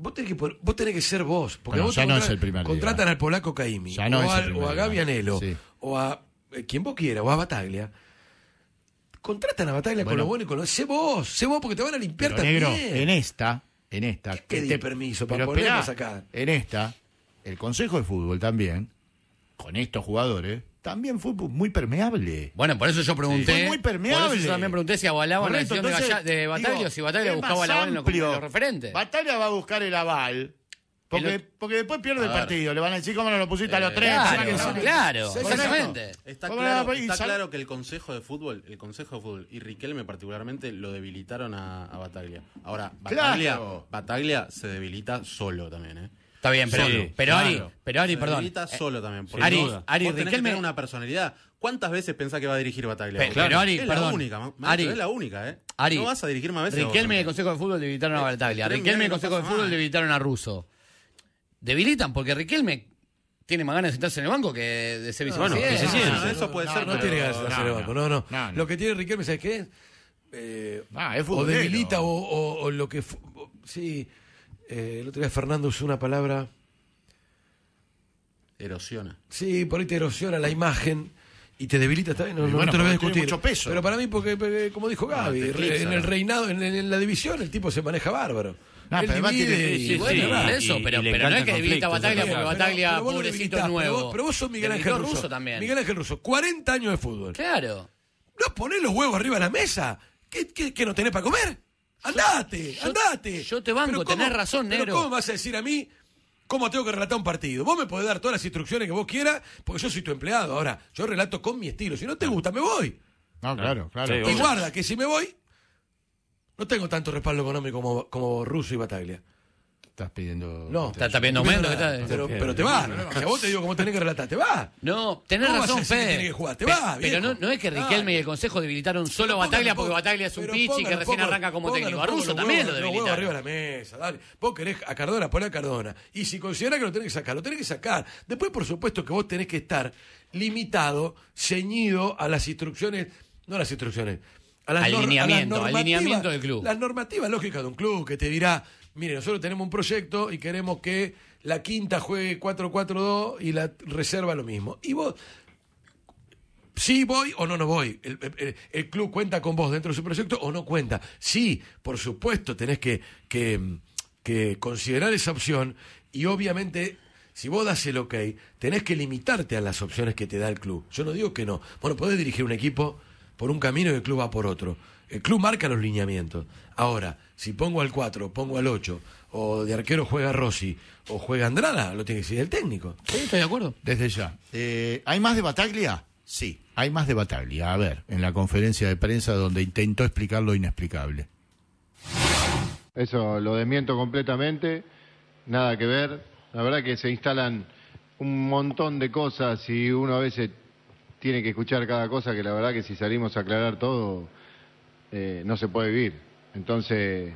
Vos tenés, que, vos que ser vos. Porque vos Contratan al polaco Caimi. o, a Gaby Anelo. O a eh, quien vos quiera O a Bataglia. Contratan a Bataglia con lo bueno y con lo. Sé vos. Sé vos porque te van a limpiar también. Negro, en esta. En esta. que te, permiso para ponernos acá? En esta. El Consejo de Fútbol también. Con estos jugadores también fue muy permeable. Bueno, por eso yo pregunté. Fue muy permeable. Por eso también pregunté si avalaba la decisión de, Bataglia o si Bataglia buscaba el aval en los referentes. Bataglia va a buscar el aval. Porque, porque después pierde el partido. Le van a decir cómo no lo pusiste a los eh, tres. Claro, exactamente. Está, claro, está claro, que el Consejo de Fútbol, el Consejo de Fútbol y Riquelme particularmente lo debilitaron a, Bataglia. Ahora, Bataglia, Bataglia se debilita solo también, ¿eh? Está bien, pero, solo, pero Ari, pero Ari, perdón. Eh, solo también, por Ari, duda. Ari, Vos que tener una personalidad. ¿Cuántas veces pensás que va a dirigir Bataglia? claro. Pero Ari, es perdón. la única, Ari, es la única, ¿eh? Ari, no vas a dirigir más veces. Riquelme eh, el Consejo de Fútbol debilitaron a Bataglia. Riquelme el Consejo de Fútbol debilitaron a Russo. Debilitan porque Riquelme tiene más ganas de sentarse en el banco que de ser vicepresidente. Bueno, ah, eso puede ser. No tiene ganas de sentarse en el banco, no, no. Lo que tiene Riquelme, ¿sabes qué eh, ah, es? Eh, o debilita o, o, lo que... sí, eh, el otro día Fernando usó una palabra. Erosiona. Sí, por ahí te erosiona la imagen y te debilita también. No, lo Mucho Pero para mí, porque, como dijo Gaby, en el reinado, en, la división, el tipo se maneja bárbaro. pero bueno, eso, pero, no es que debilita Bataglia porque Bataglia, pero, pobrecito nuevo. Pero vos, sos Miguel Ángel Russo. también. Miguel Ángel Russo, 40 años de fútbol. Claro. No ponés los huevos arriba de la mesa. ¿Qué, qué, qué no tenés para comer? Andate, andate. Yo te banco, tenés razón, negro. Pero ¿Cómo vas a decir a mí cómo tengo que relatar un partido. Vos me podés dar todas las instrucciones que vos quieras, porque yo soy tu empleado. Ahora, yo relato con mi estilo. Si no te gusta, me voy. No, claro, claro. y guarda, que si me voy, no tengo tanto respaldo económico como, como Russo y Bataglia estás pidiendo. No, pidiendo Pero, pero te va. No, no. vos te digo cómo tenés que relatar, te va. No, tenés razón, Fede. Pero no, es que Riquelme y el Consejo debilitaron solo Bataglia porque Bataglia es un pichi que recién arranca como técnico. A también lo debilitaron. arriba de la mesa, dale. Vos querés a Cardona, poné a Cardona. Y si considerás que lo tenés que sacar, lo tenés que sacar. Después, por supuesto, que vos tenés que estar limitado, ceñido a las instrucciones, no a las instrucciones, a las alineamiento, al alineamiento del club. Las normativas lógicas de un club que te dirá, mire, nosotros tenemos un proyecto y queremos que la quinta juegue 4-4-2 y la reserva lo mismo. Y vos, sí voy o no, no voy. El, club cuenta con vos dentro de su proyecto o no cuenta. Sí, por supuesto, tenés que, que, que considerar esa opción y obviamente si vos das el ok, tenés que limitarte a las opciones que te da el club. Yo no digo que no. Bueno, podés dirigir un equipo por un camino y el club va por otro. El club marca los lineamientos. Ahora, si pongo al 4, pongo al 8, o de arquero juega Rossi, o juega Andrada, lo tiene que decir el técnico. Sí, de acuerdo. Desde ya. Eh, ¿Hay más de Bataglia? Sí. Hay más de Bataglia. A ver, en la conferencia de prensa donde intentó explicar lo inexplicable. Eso lo desmiento completamente. Nada que ver. La verdad que se instalan un montón de cosas y uno a veces tiene que escuchar cada cosa que la verdad que si salimos a aclarar todo eh, no se puede vivir. Entonces,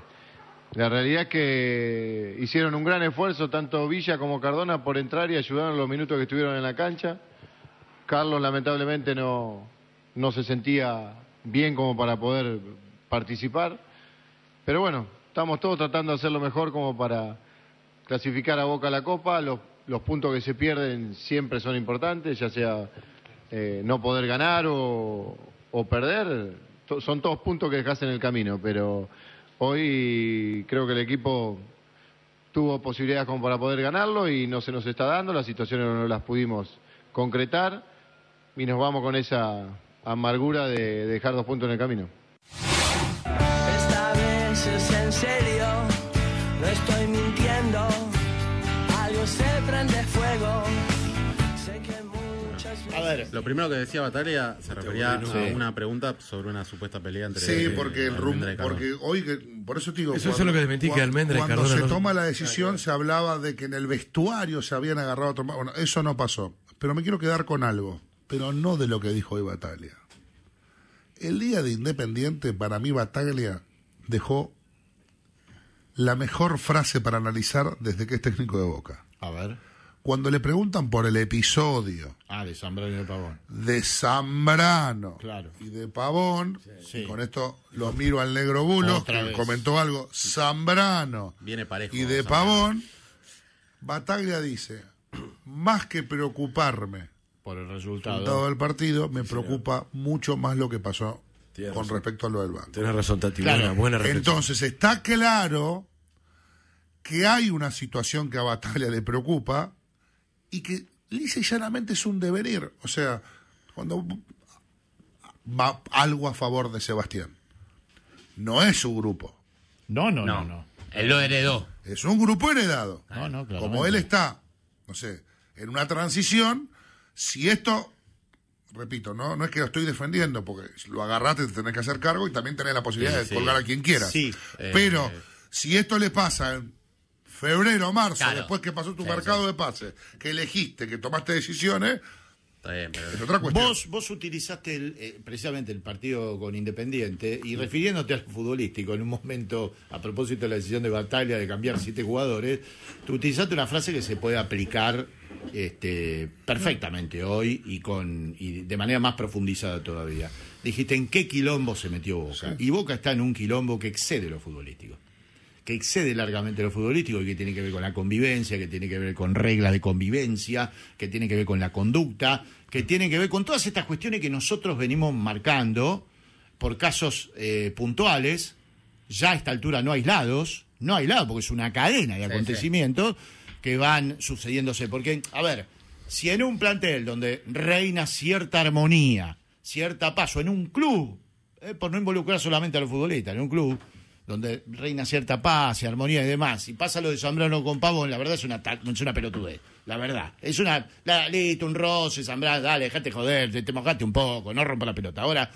la realidad es que hicieron un gran esfuerzo tanto Villa como Cardona por entrar y en los minutos que estuvieron en la cancha. Carlos lamentablemente no, no se sentía bien como para poder participar. Pero bueno, estamos todos tratando de hacer lo mejor como para clasificar a Boca la Copa. Los, puntos que se pierden siempre son importantes, ya sea eh, no poder ganar o, o perder son todos puntos que dejas en el camino, pero hoy creo que el equipo tuvo posibilidades como para poder ganarlo y no se nos está dando, las situaciones no las pudimos concretar y nos vamos con esa amargura de dejar dos puntos en el camino. es en serio, no estoy Lo primero que decía Batalia se este refería a una pregunta sobre una supuesta pelea entre Sí, porque el rumbo, porque hoy por eso digo, eso, es lo que desmentí que Almendra cuando se toma la decisión se hablaba de que en el vestuario se habían agarrado a tomar, bueno, eso no pasó, pero me quiero quedar con algo, pero no de lo que dijo hoy Batalia. El día de Independiente para mí Bataglia dejó la mejor frase para analizar desde que es técnico de Boca. A ver cuando le preguntan por el episodio. Ah, de Zambrano y de Pavón. De Zambrano y de Pavón. con esto lo miro al negro bulo, comentó algo. Zambrano y de Pavón. Bataglia dice, más que preocuparme por el resultado, del partido, me preocupa mucho más lo que pasó con respecto a lo del banco. Tienes razón, Tatiana, Buena, buena Entonces, está claro que hay una situación que a Bataglia le preocupa, y que lisa y llanamente es un deber ir. O sea, cuando va algo a favor de Sebastián. No es su grupo. No, no, no, no. Él lo heredó. Es un grupo heredado. No, no, Como él está, no sé, en una transición, si esto, repito, no, no es que lo estoy defendiendo, porque lo agarraste, te tenés que hacer cargo y también tenés la posibilidad de colgar a quien quieras. Sí, Pero eh. si esto le pasa febrero, marzo, después que pasó tu mercado de pases, que elegiste, que tomaste decisiones, Vos, vos utilizaste eh, precisamente el partido con Independiente y refiriéndote al futbolístico, en un momento, a propósito de la decisión de batalla de cambiar siete jugadores, tú utilizaste una frase que se puede aplicar este, perfectamente hoy y, con, y de manera más profundizada todavía. Dijiste en qué quilombo se metió Boca. Y Boca está en un quilombo que excede lo futbolístico que excede largamente lo futbolístico y que tiene que ver con la convivencia, que tiene que ver con reglas de convivencia, que tiene que ver con la conducta, que tiene que ver con todas estas cuestiones que nosotros venimos marcando por casos eh, puntuales, ya a esta altura no aislados, no aislados porque es una cadena de acontecimientos que van sucediéndose. Porque, a ver, si en un plantel donde reina cierta armonía, cierta paz, en un club, eh, por no involucrar solamente a los futbolistas, en un club donde reina cierta paz y armonía y demás, y pasa lo de Zambrano con Pavón, la verdad es una, es una pelotudez, la verdad. Es una, la, listo, un roce, Zambrano, dale, dejate joder, te, mojaste un poco, no rompa la pelota. Ahora,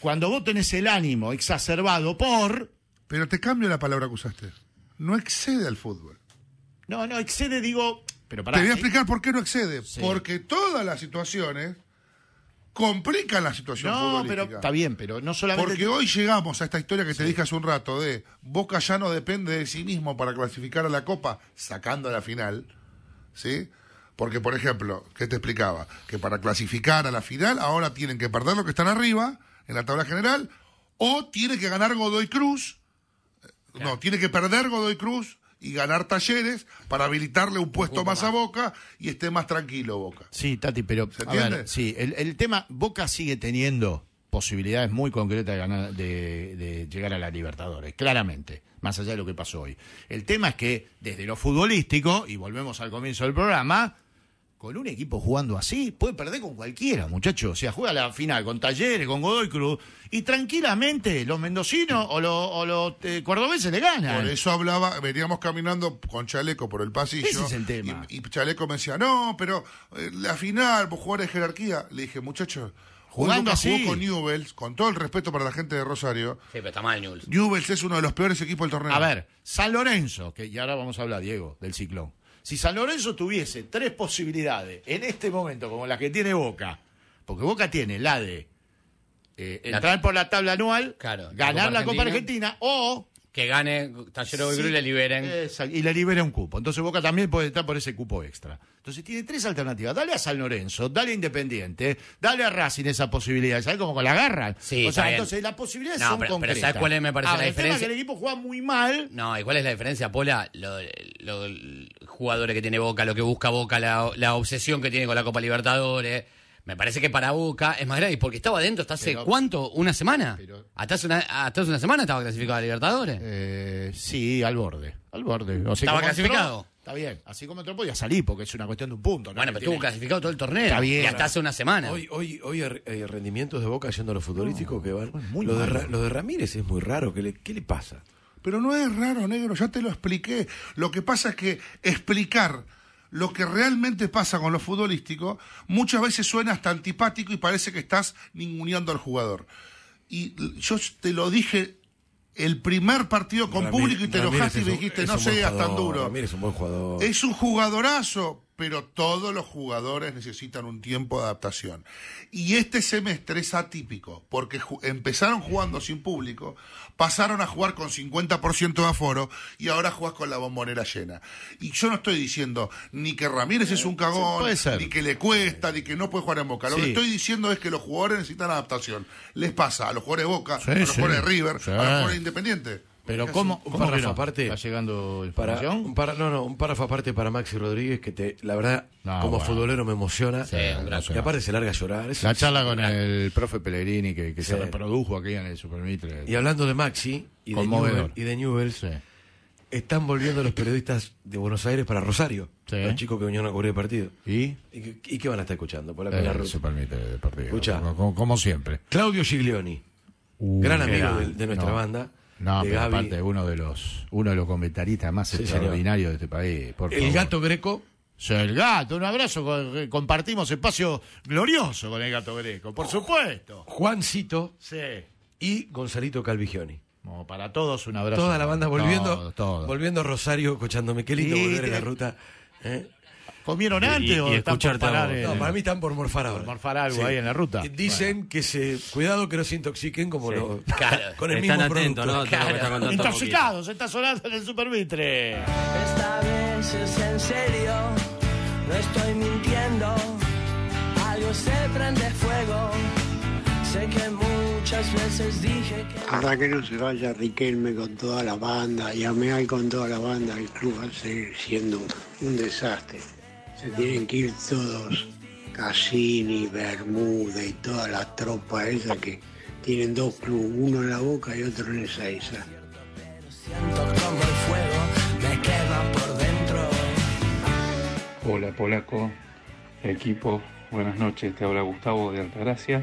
cuando vos tenés el ánimo exacerbado por... Pero te cambio la palabra que usaste. No excede al fútbol. No, no, excede, digo... Pero para Te voy a ¿eh? explicar por qué no excede. Porque todas las situaciones complican la situación no, pero está bien, pero no solamente... Porque hoy llegamos a esta historia que te dije hace un rato de Boca ya no depende de sí mismo para clasificar a la Copa, sacando a la final, ¿sí? Porque, por ejemplo, Que te explicaba? Que para clasificar a la final ahora tienen que perder lo que están arriba en la tabla general o tiene que ganar Godoy Cruz, eh, no, tiene que perder Godoy Cruz y ganar talleres para habilitarle un puesto más, a Boca y esté más tranquilo Boca. Sí, Tati, pero ¿Se sí, el, tema, Boca sigue teniendo posibilidades muy concretas de, de llegar a la Libertadores, claramente, más allá de lo que pasó hoy. El tema es que desde lo futbolístico, y volvemos al comienzo del programa, con un equipo jugando así, puede perder con cualquiera, muchachos. O sea, juega la final con Talleres, con Godoy Cruz, y tranquilamente los mendocinos o los, o eh, cordobeses le ganan. Por eso hablaba, veníamos caminando con Chaleco por el pasillo. es el tema. Y, Chaleco me decía, no, pero eh, la final, por jugar de jerarquía. Le dije, muchachos. Jugando así. Jugó con Newells, con todo el respeto para la gente de Rosario. Sí, pero está Newells. Newells es uno de los peores equipos del torneo. A ver, San Lorenzo, que ya ahora vamos a hablar, Diego, del ciclón. Si San Lorenzo tuviese tres posibilidades en este momento, como las que tiene Boca, porque Boca tiene la de eh, entrar por la tabla anual, ganar la Copa Argentina o que gane Tallero sí, y le liberen. y le liberen un cupo. Entonces Boca también puede estar por ese cupo extra. Entonces tiene tres alternativas. Dale a San Lorenzo, dale a Independiente, dale a Racing esa posibilidad. ¿Sabes cómo la agarran? Sí, o sea, entonces las posibilidades son concretas. Pero ¿sabes cuál me parece ah, la diferencia? que el equipo juega muy mal. No, ¿y cuál es la diferencia, Pola? Los jugadores que tiene Boca, lo que busca Boca, la obsesión que tiene con la Copa Libertadores. Me parece que para Boca es más grave, porque estaba adentro hasta hace cuánto, una semana. hasta, hace una, semana estaba clasificado a Libertadores. Eh, sí, al borde, al borde. estaba clasificado. está bien, así como otro podía salir, porque es una cuestión de un punto. Bueno, pero estuvo clasificado todo el torneo. Está bien. Y hasta hace una semana. Hoy, hoy, hoy hay rendimientos de Boca yendo a los futbolísticos que van. Muy lo, de, lo de Ramírez es muy raro. ¿Qué qué le pasa? Pero no es raro, negro, ya te lo expliqué. Lo que pasa es que explicar lo que realmente pasa con lo futbolístico muchas veces suena hasta antipático y parece que estás ninguneando al jugador. Y yo te lo dije el primer partido con público y te enojaste y me dijiste, no seas tan duro. es un jugadorazo, pero todos los jugadores necesitan un tiempo de adaptación. Y este semestre es atípico, porque empezaron jugando sin público, pasaron a jugar con 50% de aforo y ahora jugás con la bombonera llena. Y yo no estoy diciendo ni que Ramírez es un eh, cagón, ni que le cuesta, ni que no puede jugar en Boca. Lo que estoy diciendo es que los jugadores necesitan adaptación. Les pasa a los jugadores de Boca, a los jugadores de River, a los jugadores Independiente. Pero ¿cómo? Un párrafo aparte. llegando el Para, no, no, un párrafo aparte para Maxi Rodríguez que te, la verdad, como futbolero me emociona. Sí, y aparte se larga a llorar. la charla con el profe Pellegrini que, se reprodujo aquí en el Super Y hablando de Maxi y de Newell, están volviendo los periodistas de Buenos Aires para Rosario. Los chicos que vinieron a cubrir el partido. ¿Y? ¿Y, qué van a estar escuchando? Por la partido. Como, siempre. Claudio Giglioni, uh, gran amigo de, nuestra banda no, pero aparte uno de los uno de los comentaristas más extraordinarios de este país. el gato Greco. sea el gato, un abrazo, eh, compartimos espacio glorioso con el gato Greco, por oh, supuesto. Juancito sí. y Gonzalito Calvigioni. como para todos un abrazo. Toda la banda volviendo, volviendo a Rosario, escuchándome. Qué lindo volver a la ruta. ¿eh? ¿Comieron antes o y están por parar, No, para mí están por morfar ahora. Por morfar algo ahí en la ruta. Eh, dicen que se. Cuidado que no se intoxiquen como sí. los. con el están mismo atentos, ¿no? Claro. Intoxicados, está sonando en el Supervitre. Esta vez es en serio, no estoy mintiendo. Algo se prende fuego. Sé que muchas veces dije que. Ahora que no se vaya Riquelme con toda la banda y hay con toda la banda, el club va a seguir siendo un desastre. Se tienen que ir todos, Cassini, Bermuda y toda la tropa esa que tienen dos clubes, uno en la boca y otro en esa esa. Hola Polaco, equipo, buenas noches, te habla Gustavo de Altagracia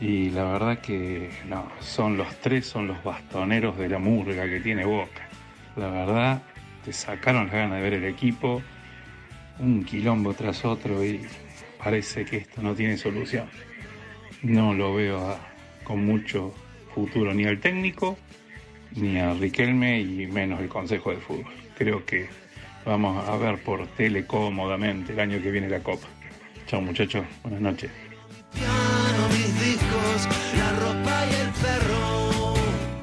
y la verdad que no, son los tres, son los bastoneros de la murga que tiene Boca. La verdad, te sacaron las ganas de ver el equipo, un quilombo tras otro y parece que esto no tiene solución. No lo veo con mucho futuro ni al técnico, ni a Riquelme y menos el Consejo de Fútbol. Creo que vamos a ver por tele cómodamente el año que viene la Copa. Chao muchachos, buenas noches.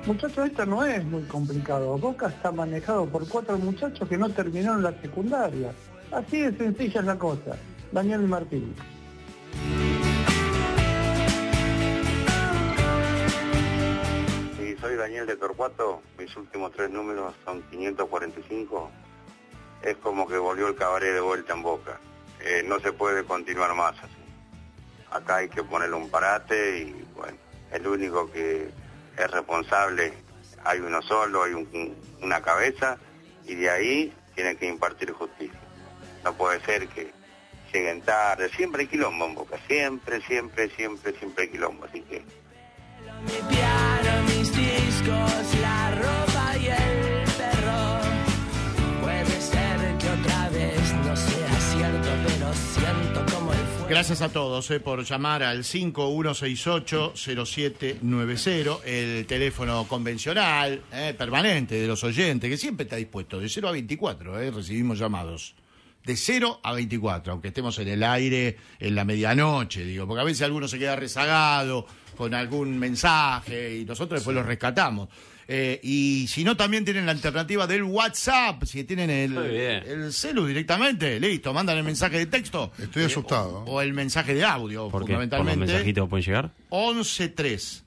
Muchachos, esto no es muy complicado. Boca está manejado por cuatro muchachos que no terminaron la secundaria. Así de sencilla es la cosa. Daniel Martín. Sí, soy Daniel de Torcuato. Mis últimos tres números son 545. Es como que volvió el cabaret de vuelta en boca. Eh, no se puede continuar más así. Acá hay que ponerle un parate y bueno, el único que es responsable, hay uno solo, hay una cabeza y de ahí tienen que impartir justicia. No puede ser que lleguen tarde. Siempre hay quilombo en Boca. Siempre, siempre, siempre, siempre hay quilombo. Así que... mis discos, la ropa y el perro. Puede ser que otra vez no sea cierto, pero siento como Gracias a todos eh, por llamar al 5168-0790, el teléfono convencional, eh, permanente de los oyentes, que siempre está dispuesto, de 0 a 24, eh, recibimos llamados de 0 a 24, aunque estemos en el aire en la medianoche, digo, porque a veces alguno se queda rezagado con algún mensaje y nosotros después lo rescatamos. Eh, y si no, también tienen la alternativa del WhatsApp. Si tienen el, el celu directamente, listo, mandan el mensaje de texto. Estoy eh, asustado. ¿eh? O, el mensaje de audio, ¿Por fundamentalmente. ¿Por los mensajitos pueden llegar? 113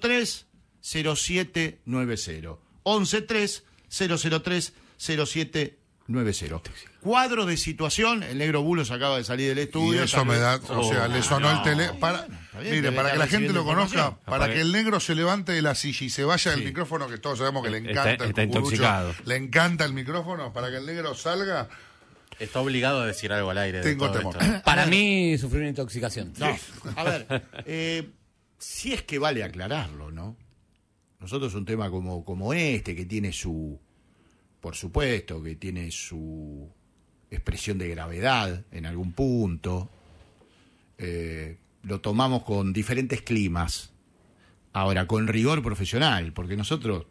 003 0790. 113 003 0790. 9-0. Cuadro de situación, el negro Bulos acaba de salir del estudio. eso me da, o sea, le sonó el tele. Para, mire, para que la gente lo conozca, para que el negro se levante de la silla y se vaya del micrófono, que todos sabemos que le encanta está, está intoxicado. Le encanta el micrófono, para que el negro salga. Está obligado a decir algo al aire. Tengo temor. Para mí, sufrir una intoxicación. No, a ver, eh, si es que vale aclararlo, ¿no? Nosotros un tema como, como este, que tiene su por supuesto, que tiene su expresión de gravedad en algún punto. Eh, lo tomamos con diferentes climas. Ahora, con rigor profesional, porque nosotros,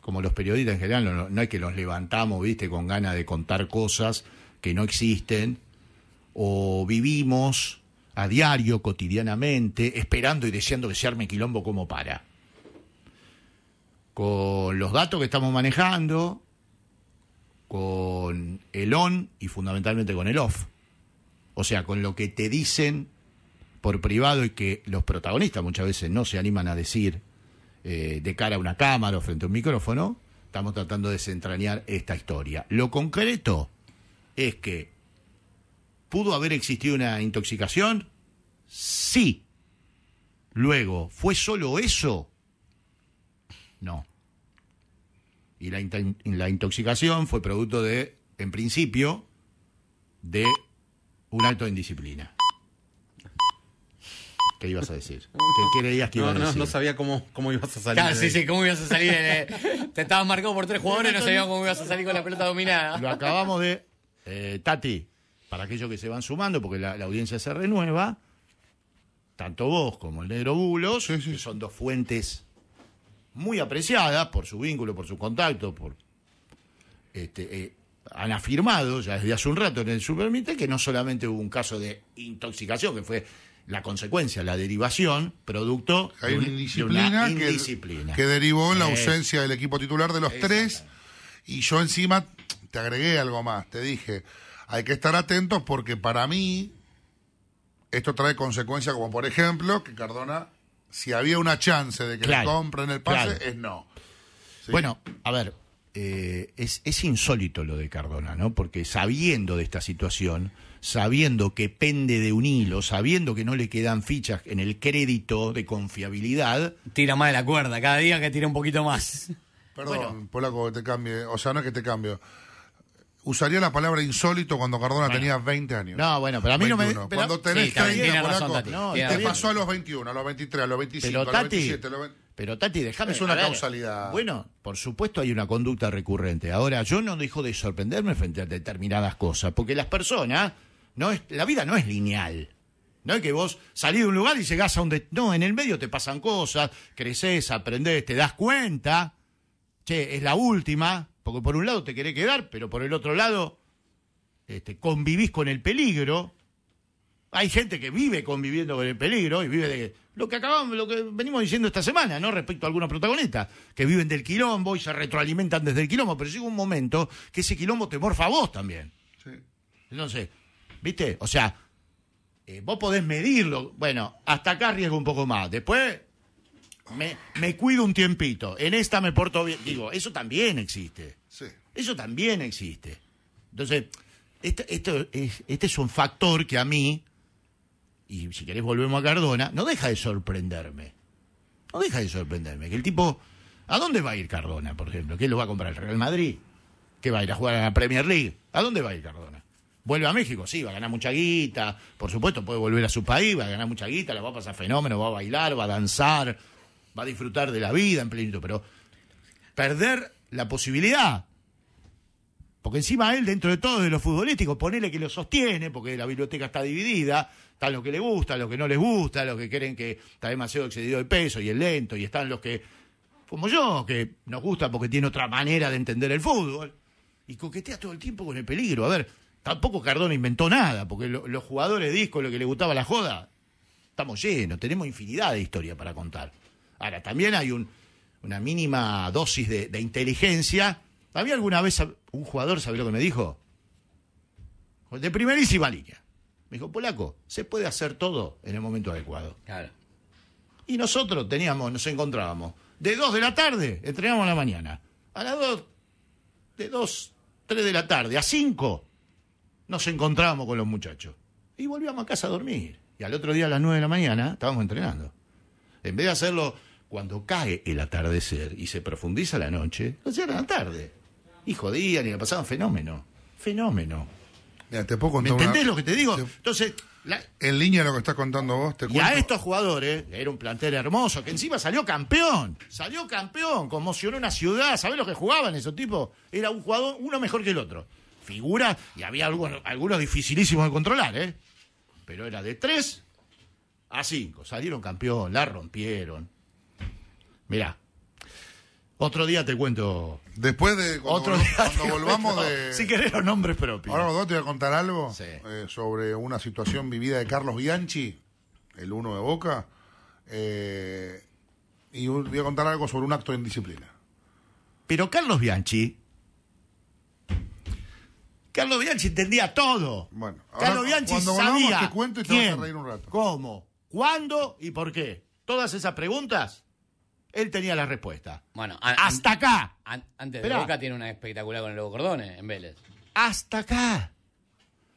como los periodistas en general, no, hay que los levantamos, viste, con ganas de contar cosas que no existen, o vivimos a diario, cotidianamente, esperando y deseando que se arme quilombo como para. Con los datos que estamos manejando, con el on y fundamentalmente con el off. O sea, con lo que te dicen por privado y que los protagonistas muchas veces no se animan a decir eh, de cara a una cámara o frente a un micrófono, estamos tratando de desentrañar esta historia. Lo concreto es que pudo haber existido una intoxicación, sí. Luego, ¿fue solo eso? No. Y la, intoxicación fue producto de, en principio, de un acto de indisciplina. ¿Qué ibas a decir? ¿Qué creías que ibas a decir? No, sabía cómo, cómo ibas a salir. Ah, sí, sí, cómo ibas a salir. te estabas marcado por tres jugadores, y no sabíamos cómo ibas a salir con la pelota dominada. Lo acabamos de. Eh, tati, para aquellos que se van sumando, porque la, audiencia se renueva, tanto vos como el negro Bulos, que son dos fuentes muy apreciada por su vínculo, por su contacto, por este, eh, han afirmado ya desde hace un rato en el Supermite que no solamente hubo un caso de intoxicación, que fue la consecuencia, la derivación, producto de, una indisciplina, que, derivó en la ausencia del equipo titular de los tres. Y yo encima te agregué algo más, te dije, hay que estar atentos porque para mí esto trae consecuencias como por ejemplo que Cardona si había una chance de que le compren el pase, es no. Bueno, a ver, eh, es, es, insólito lo de Cardona, ¿no? Porque sabiendo de esta situación, sabiendo que pende de un hilo, sabiendo que no le quedan fichas en el crédito de confiabilidad. Tira más de la cuerda, cada día que tira un poquito más. Perdón, Polaco, que te cambie. O sea, no es que te cambie usaría la palabra insólito cuando Cardona tenía 20 años. No, bueno, pero a mí no me. cuando tenés 30, te pasó a los 21, a los 23, a los 25, a los 27. Pero Tati, déjame. Es una causalidad. Bueno, por supuesto hay una conducta recurrente. Ahora, yo no dejo de sorprenderme frente a determinadas cosas, porque las personas. No es, la vida no es lineal. No es que vos salís de un lugar y llegás a un... No, en el medio te pasan cosas, creces, aprendés, te das cuenta. Che, es la última, porque por un lado te querés quedar, pero por el otro lado este, convivís con el peligro. Hay gente que vive conviviendo con el peligro y vive de lo que acabamos, lo que venimos diciendo esta semana, ¿no? Respecto a algunos protagonistas que viven del quilombo y se retroalimentan desde el quilombo, pero llega un momento que ese quilombo te morfa a vos también. Entonces, ¿viste? O sea, eh, vos podés medirlo. Bueno, hasta acá arriesgo un poco más. Después me cuido un tiempito. En esta me porto bien. Digo, eso también existe. Eso también existe. Entonces, esto, este es un factor que a mí, y si querés volvemos a Cardona, no deja de sorprenderme. No deja de sorprenderme. Que el tipo, ¿a dónde va a ir Cardona, por ejemplo? ¿Qué lo va a comprar el Real Madrid? ¿Qué va a ir a jugar en la Premier League? ¿A dónde va a ir Cardona? ¿Vuelve a México? Sí, va a ganar mucha guita. Por supuesto, puede volver a su país, va a ganar mucha guita, la va a pasar fenómeno, va a bailar, va a danzar, va a disfrutar de la vida en plenito. Pero perder la posibilidad porque encima él, dentro de todo, de los futbolísticos ponele que lo sostiene, porque la biblioteca está dividida, están los que le gusta, los que no les gusta, los que creen que está demasiado excedido el peso y el lento, y están los que, como yo, que nos gusta porque tiene otra manera de entender el fútbol, y coquetea todo el tiempo con el peligro. A ver, tampoco Cardona inventó nada, porque los jugadores de disco, lo que le gustaba la joda, estamos llenos, tenemos infinidad de historia para contar. Ahora, también hay una mínima dosis de inteligencia ¿había alguna vez un jugador, ¿sabe lo que me dijo? De primerísima línea. Me dijo, polaco, se puede hacer todo en el momento adecuado. Y nosotros teníamos, nos encontrábamos de 2 de la tarde, entrenábamos en la mañana. A las 2, de 2, 3 de la tarde, a 5, nos encontrábamos con los muchachos. Y volvíamos a casa a dormir. Y al otro día a las 9 de la mañana estábamos entrenando. En vez de hacerlo cuando cae el atardecer y se profundiza la noche, lo hacían la tarde y jodían y la pasaban fenómeno. Fenómeno. Mira, te ¿Me entendés lo que te digo? Entonces. En línea lo que estás contando vos, te cuento. Y a estos jugadores, era un plantel hermoso, que encima salió campeón. Salió campeón, conmocionó una ciudad. ¿Sabés lo que jugaban esos tipos? Era un jugador, uno mejor que el otro. Figuras, y había algunos, algunos dificilísimos de controlar, ¿eh? Pero era de 3 a 5. Salieron campeón, la rompieron. Mirá, otro día te cuento. Después de cuando, Otro día volvamos de. Si querés los nombres propios. Ahora vosotros te voy a contar algo eh, sobre una situación vivida de Carlos Bianchi, el uno de Boca. Eh, y voy a contar algo sobre un acto de indisciplina. Pero Carlos Bianchi. Carlos Bianchi entendía todo. Bueno, ahora, cuando volvamos te cuento y te a reír un rato. ¿Cómo? ¿Cuándo y por qué? Todas esas preguntas él tenía la respuesta. Bueno, hasta acá. antes de Boca tiene una espectacular con el Lobo Cordones en Vélez. Hasta acá.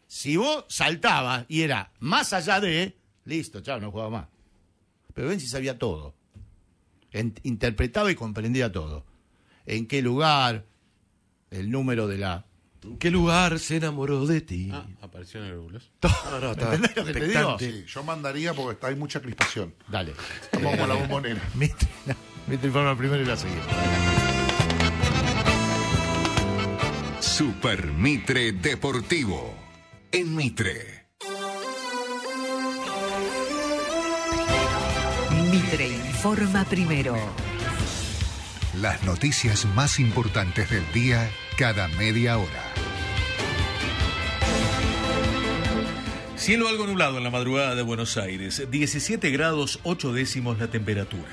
Si vos saltabas y era más allá de, listo, chao, no jugaba más. Pero si sabía todo. interpretaba y comprendía todo. En qué lugar, el número de la ¿En qué lugar se enamoró de ti? Ah, apareció en el No, no, no, lo yo mandaría porque hay mucha crispación. Dale. Estamos con la bombonera. Mitre informa primero y la siguiente. Super Mitre Deportivo. En Mitre. Mitre informa primero. Las noticias más importantes del día cada media hora. Cielo algo nublado en la madrugada de Buenos Aires, 17 grados 8 décimos la temperatura.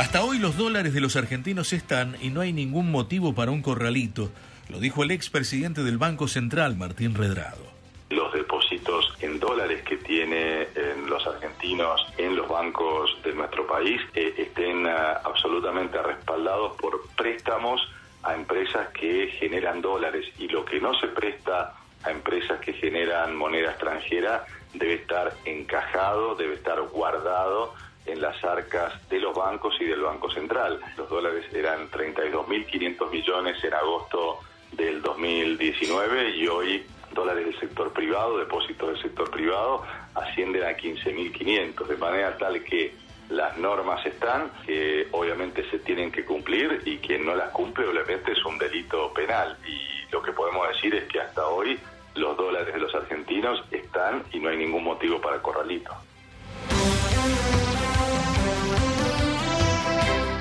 Hasta hoy los dólares de los argentinos están y no hay ningún motivo para un corralito, lo dijo el expresidente del Banco Central, Martín Redrado. Los depósitos en dólares que tiene los argentinos en los bancos de nuestro país eh, estén ah, absolutamente respaldados por préstamos a empresas que generan dólares y lo que no se presta a empresas que generan moneda extranjera debe estar encajado, debe estar guardado en las arcas de los bancos y del Banco Central. Los dólares eran 32.500 millones en agosto del 2019 y hoy dólares del sector privado, depósitos del sector privado, ascienden a 15.500, de manera tal que las normas están, que obviamente se tienen que cumplir y quien no las cumple obviamente es un delito penal. Y lo que podemos decir es que hasta hoy los dólares de los argentinos están y no hay ningún motivo para corralito.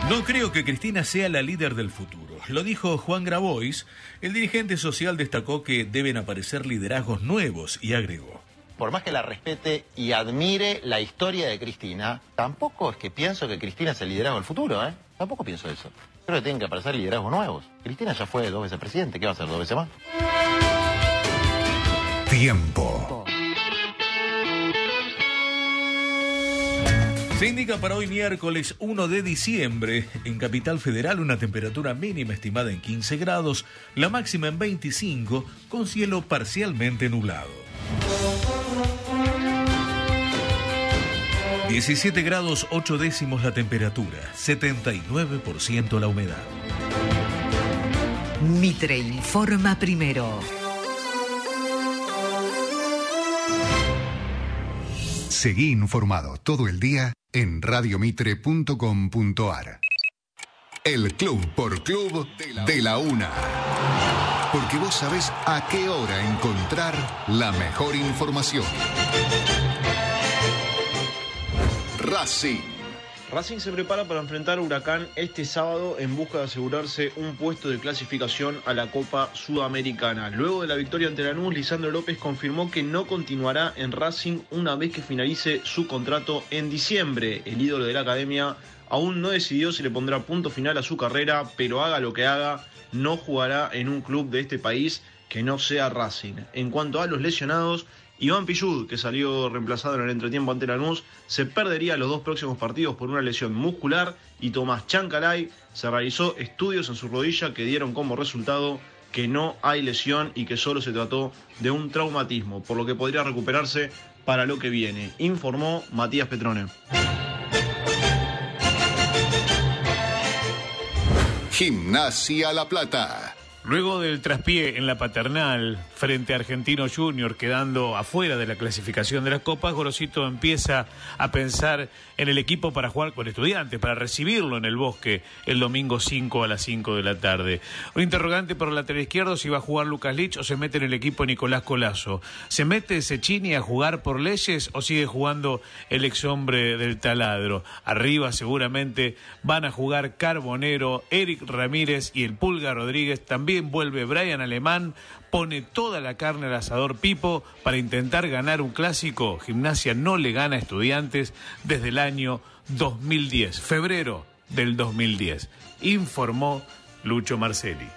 No creo que Cristina sea la líder del futuro. Lo dijo Juan Grabois. El dirigente social destacó que deben aparecer liderazgos nuevos y agregó. Por más que la respete y admire la historia de Cristina, tampoco es que pienso que Cristina sea el liderazgo del futuro, ¿eh? Tampoco pienso eso. Creo que tienen que aparecer liderazgos nuevos. Cristina ya fue dos veces presidente, ¿qué va a ser dos veces más? Tiempo. Se indica para hoy miércoles 1 de diciembre en Capital Federal una temperatura mínima estimada en 15 grados, la máxima en 25 con cielo parcialmente nublado. 17 grados 8 décimos la temperatura, 79% la humedad. Mitre informa primero. Seguí informado todo el día en radiomitre.com.ar. El Club por Club de la Una. Porque vos sabés a qué hora encontrar la mejor información. Racing. Racing se prepara para enfrentar a Huracán este sábado en busca de asegurarse un puesto de clasificación a la Copa Sudamericana. Luego de la victoria ante Lanús, Lisandro López confirmó que no continuará en Racing una vez que finalice su contrato en diciembre. El ídolo de la academia aún no decidió si le pondrá punto final a su carrera, pero haga lo que haga, no jugará en un club de este país que no sea Racing. En cuanto a los lesionados, Iván Pillud, que salió reemplazado en el entretiempo ante Lanús, se perdería los dos próximos partidos por una lesión muscular y Tomás Chancalay se realizó estudios en su rodilla que dieron como resultado que no hay lesión y que solo se trató de un traumatismo, por lo que podría recuperarse para lo que viene, informó Matías Petrone. Gimnasia La Plata Luego del traspié en la paternal frente a Argentino Junior, quedando afuera de la clasificación de las copas, Gorosito empieza a pensar en el equipo para jugar con estudiantes, para recibirlo en el bosque el domingo 5 a las 5 de la tarde. Un interrogante por el lateral izquierdo si va a jugar Lucas Lich o se mete en el equipo Nicolás Colazo. ¿Se mete Sechini a jugar por leyes o sigue jugando el ex hombre del taladro? Arriba seguramente van a jugar Carbonero, Eric Ramírez y el Pulga Rodríguez también Envuelve vuelve Brian Alemán, pone toda la carne al asador Pipo para intentar ganar un clásico. Gimnasia no le gana a estudiantes desde el año 2010, febrero del 2010, informó Lucho Marcelli.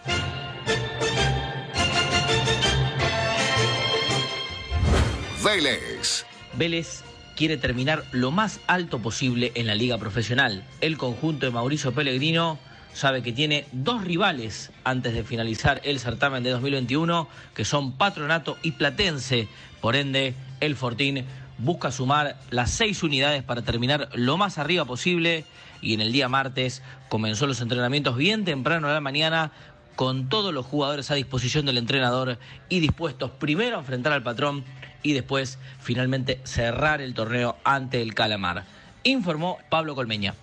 Vélez. Vélez quiere terminar lo más alto posible en la liga profesional. El conjunto de Mauricio Pellegrino sabe que tiene dos rivales antes de finalizar el certamen de 2021, que son Patronato y Platense. Por ende, el Fortín busca sumar las seis unidades para terminar lo más arriba posible. Y en el día martes comenzó los entrenamientos bien temprano a la mañana con todos los jugadores a disposición del entrenador y dispuestos primero a enfrentar al patrón y después finalmente cerrar el torneo ante el calamar. Informó Pablo Colmeña.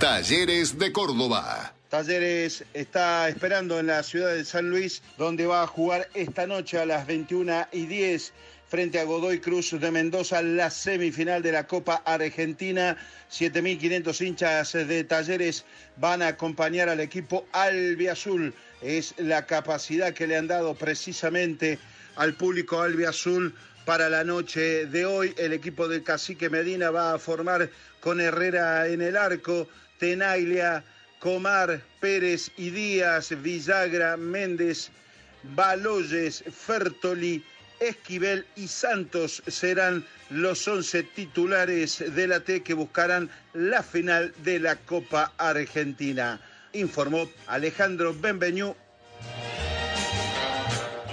Talleres de Córdoba. Talleres está esperando en la ciudad de San Luis, donde va a jugar esta noche a las 21 y 10 frente a Godoy Cruz de Mendoza la semifinal de la Copa Argentina. 7.500 hinchas de Talleres van a acompañar al equipo albiazul. Es la capacidad que le han dado precisamente al público albiazul para la noche de hoy. El equipo del Cacique Medina va a formar con Herrera en el arco. Tenaglia, Comar, Pérez y Díaz, Villagra, Méndez, Baloyes, Fertoli, Esquivel y Santos serán los 11 titulares de la T que buscarán la final de la Copa Argentina. Informó Alejandro Benvenu.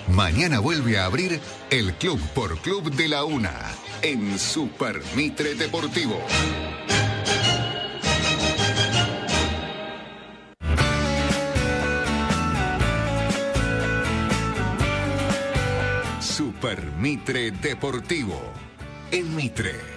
Mañana vuelve a abrir el Club por Club de la Una en Super Mitre Deportivo. Permitre Mitre Deportivo. En Mitre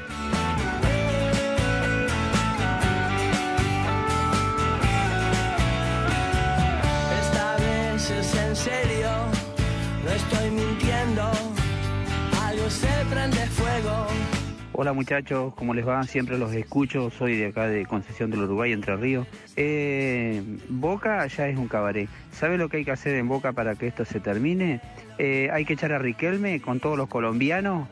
Hola muchachos, ¿cómo les va? Siempre los escucho, soy de acá de Concesión del Uruguay, Entre Ríos. Eh, Boca ya es un cabaret. ¿Sabe lo que hay que hacer en Boca para que esto se termine? Eh, hay que echar a Riquelme con todos los colombianos,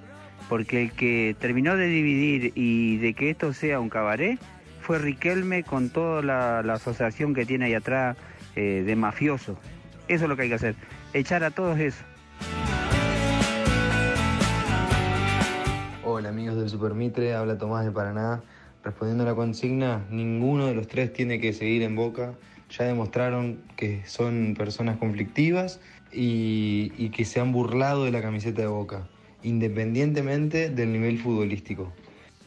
porque el que terminó de dividir y de que esto sea un cabaret fue Riquelme con toda la, asociación que tiene ahí atrás eh, de mafiosos. Eso es lo que hay que hacer, echar a todos esos. Hola amigos del Super Mitre, habla Tomás de Paraná. Respondiendo a la consigna, ninguno de los tres tiene que seguir en Boca. Ya demostraron que son personas conflictivas y, que se han burlado de la camiseta de Boca, independientemente del nivel futbolístico.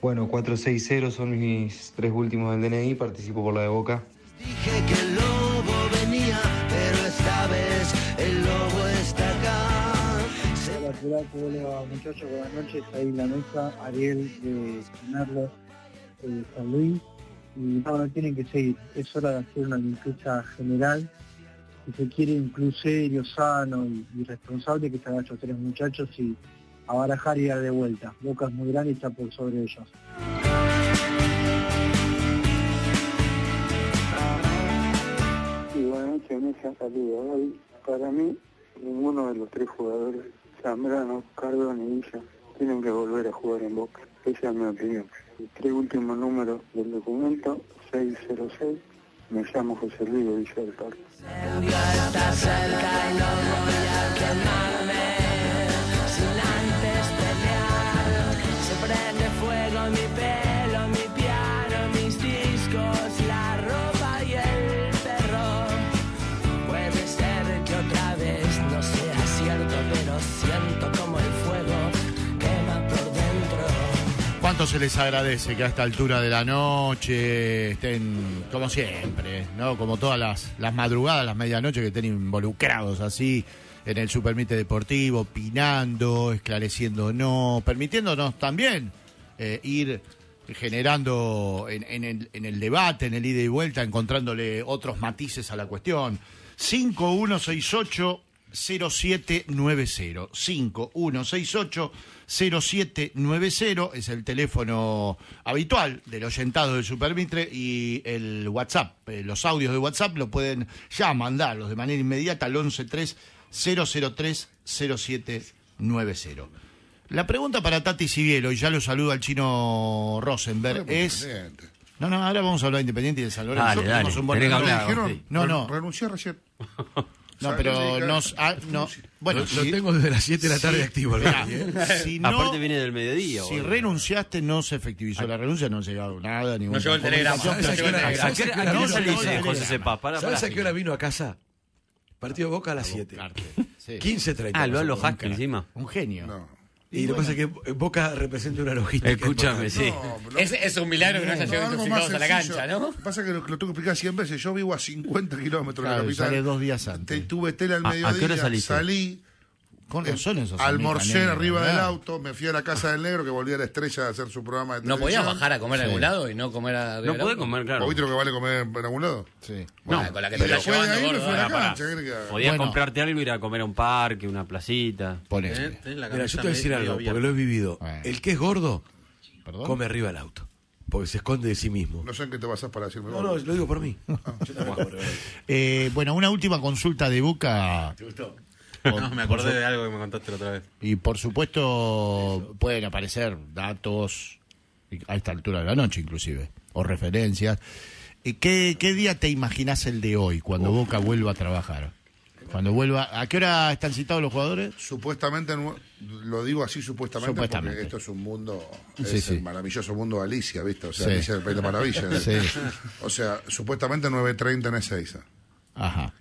Bueno, 4-6-0 son mis tres últimos del DNI, participo por la de Boca. Hola, muchachos, buenas noches. Ahí la mesa, Ariel eh, de eh, de San Luis. Y no, tienen que seguir. Es hora de hacer una limpieza general. Si se quiere un club serio, sano y, responsable, que están esos tres muchachos y a barajar y dar de vuelta. Boca es muy grande y está por sobre ellos. Y buenas noches, Mesa. Saludos. Hoy, para mí, ninguno de los tres jugadores Zambrano, Cardón y Villa tienen que volver a jugar en Boca. Esa es mi opinión. El tres número del documento, 606, me llamo José Luis dice del Parque. antes se prende fuego mi ¿Cuánto se les agradece que a esta altura de la noche estén, como siempre, ¿no? Como todas las, madrugadas, las medianoches, que estén involucrados así en el supermite deportivo, opinando, esclareciéndonos, permitiéndonos también eh, ir generando en, el, en, el, debate, en el ida y vuelta, encontrándole otros matices a la cuestión. 5168 0790 5168 0790 es el teléfono habitual del oyentado del Supermitre y el WhatsApp, eh, los audios de WhatsApp lo pueden ya mandarlos de manera inmediata al 113 003 0790. La pregunta para Tati Sibielo, y ya lo saludo al chino Rosenberg, es... No, no, ahora vamos a hablar Independiente y de San Dale, dale, No, no. Renunció recién. No, pero nos, no. Bueno, lo, tengo desde las 7 de la tarde activo. ¿eh? si no, Aparte viene del mediodía. Si renunciaste, no se efectivizó ah. la renuncia, no ha llegado nada. ningún No llegó el telegrama. a qué hora- sabes José ¿Sabes a qué hora vino a casa? Partido Boca a las 7. 15.30. Ah, lo alojaste encima. Un genio. No. Y, lo que pasa es que Boca representa una logística. Escúchame, sí. es, un milagro que no haya llegado a la cancha, ¿no? Lo que pasa es que lo, tengo que explicar 100 veces. Yo vivo a 50 kilómetros de la capital. Salí dos días antes. Te, tuve tela al mediodía. Ah, a qué hora Salí con eh, razón esos Almorcé arriba del auto, me fui a la casa del negro que volvía a la estrella a hacer su programa de No podías bajar a comer a algún lado y no comer a. No puede comer, claro. ¿Vos viste lo que vale comer en algún lado? Sí. No. Ah, con la que te Podías comprarte algo y ir a comer a un parque, una placita. Ponele. Eh, Mira, yo te voy a decir algo, porque lo he vivido. El que es gordo come arriba del auto, porque se esconde de sí mismo. No sé en qué te basás para decirme. No, no, lo digo por mí. Ah, eh, bueno, una última consulta de Boca. ¿Te gustó? No, me acordé de algo que me contaste la otra vez. Y por supuesto pueden aparecer datos a esta altura de la noche inclusive, o referencias. Eh, ¿Qué, qué día te imaginás el de hoy, cuando Boca vuelva a trabajar? Cuando vuelva, ¿a qué hora están citados los jugadores? Supuestamente, lo digo así supuestamente, porque esto es un mundo, es el maravilloso mundo de Alicia, ¿viste? O sea, Alicia es el país de maravilla. O sea, supuestamente 9.30 en Ezeiza.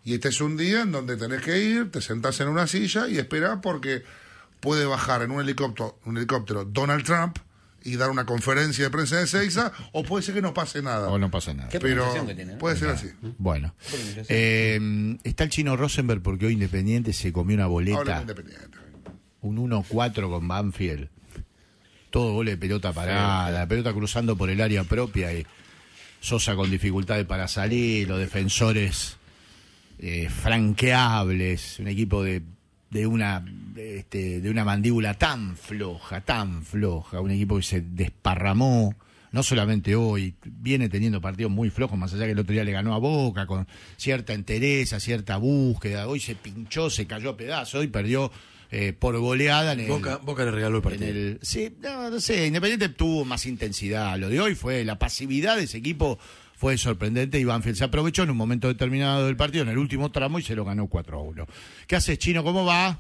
Y este es un día en donde tenés que ir, te sentás en una silla y esperás porque puede bajar en un helicóptero, un helicóptero Donald Trump y dar una conferencia de prensa de Seiza, o puede ser que no pase nada. O no pase nada. Pero puede ser así. Bueno. Eh, está el chino Rosenberg porque hoy Independiente se comió una boleta. Un 1-4 con Banfield. Todo gole de pelota parada, la pelota cruzando por el área propia y Sosa con dificultades para salir, los defensores eh, franqueables, un equipo de, de una este, de una mandíbula tan floja, tan floja, un equipo que se desparramó, no solamente hoy, viene teniendo partidos muy flojos, más allá que el otro día le ganó a Boca con cierta entereza, cierta búsqueda, hoy se pinchó, se cayó pedazo pedazos, hoy perdió eh, por goleada en el, Boca, le regaló el partido. sí, no sé, Independiente tuvo más intensidad, lo de hoy fue la pasividad de ese equipo fue sorprendente y Banfield se aprovechó en un momento determinado del partido, en el último tramo, y se lo ganó 4 a 1. ¿Qué haces, Chino? ¿Cómo va?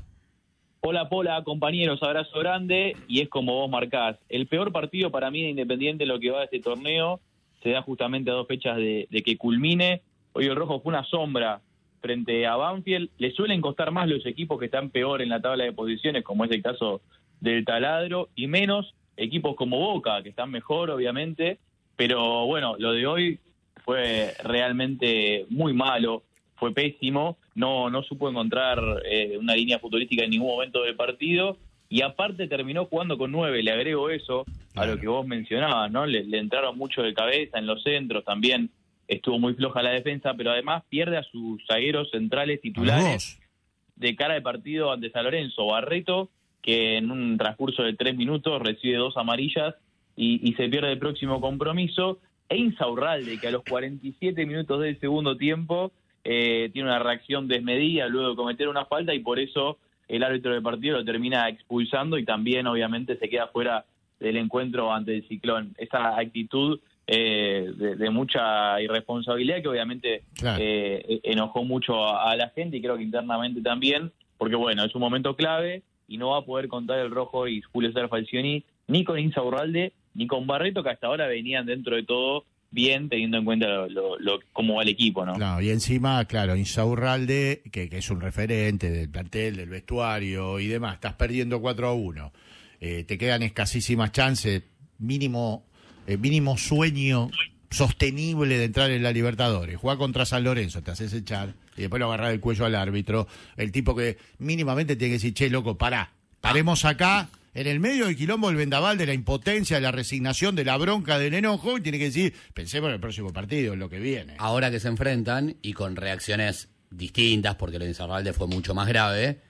Hola, hola, compañeros, abrazo grande. Y es como vos marcás. El peor partido para mí de Independiente lo que va de este torneo se da justamente a dos fechas de, de que culmine. Hoy el rojo fue una sombra frente a Banfield. Le suelen costar más los equipos que están peor en la tabla de posiciones, como es el caso del Taladro, y menos equipos como Boca, que están mejor, obviamente. Pero bueno, lo de hoy fue realmente muy malo, fue pésimo, no, no supo encontrar eh, una línea futurística en ningún momento del partido y aparte terminó jugando con nueve, le agrego eso a lo que vos mencionabas, ¿no? Le, le, entraron mucho de cabeza en los centros también, estuvo muy floja la defensa, pero además pierde a sus zagueros centrales titulares de cara de partido ante San Lorenzo, Barreto, que en un transcurso de tres minutos recibe dos amarillas y se pierde el próximo compromiso, e Insaurralde, que a los 47 minutos del segundo tiempo eh, tiene una reacción desmedida luego de cometer una falta y por eso el árbitro del partido lo termina expulsando y también obviamente se queda fuera del encuentro ante el ciclón. Esa actitud eh, de, mucha irresponsabilidad que obviamente eh, e, enojó mucho a, la gente y creo que internamente también, porque bueno, es un momento clave y no va a poder contar el rojo y Julio César ni con Insaurralde ni con Barreto, que hasta ahora venían dentro de todo bien teniendo en cuenta lo, cómo va el equipo, ¿no? y encima, claro, Insaurralde, que, es un referente del plantel, del vestuario y demás, estás perdiendo 4 a 1. Eh, te quedan escasísimas chances, mínimo, eh, mínimo sueño sostenible de entrar en la Libertadores. Juega contra San Lorenzo, te haces echar y después lo agarrar el cuello al árbitro. El tipo que mínimamente tiene que decir, che, loco, pará, paremos acá en el medio del quilombo el vendaval de la impotencia, de la resignación, de la bronca, del enojo, y tiene que decir, pensemos en el próximo partido, en lo que viene. Ahora que se enfrentan y con reacciones distintas, porque lo de Insarralde fue mucho más grave,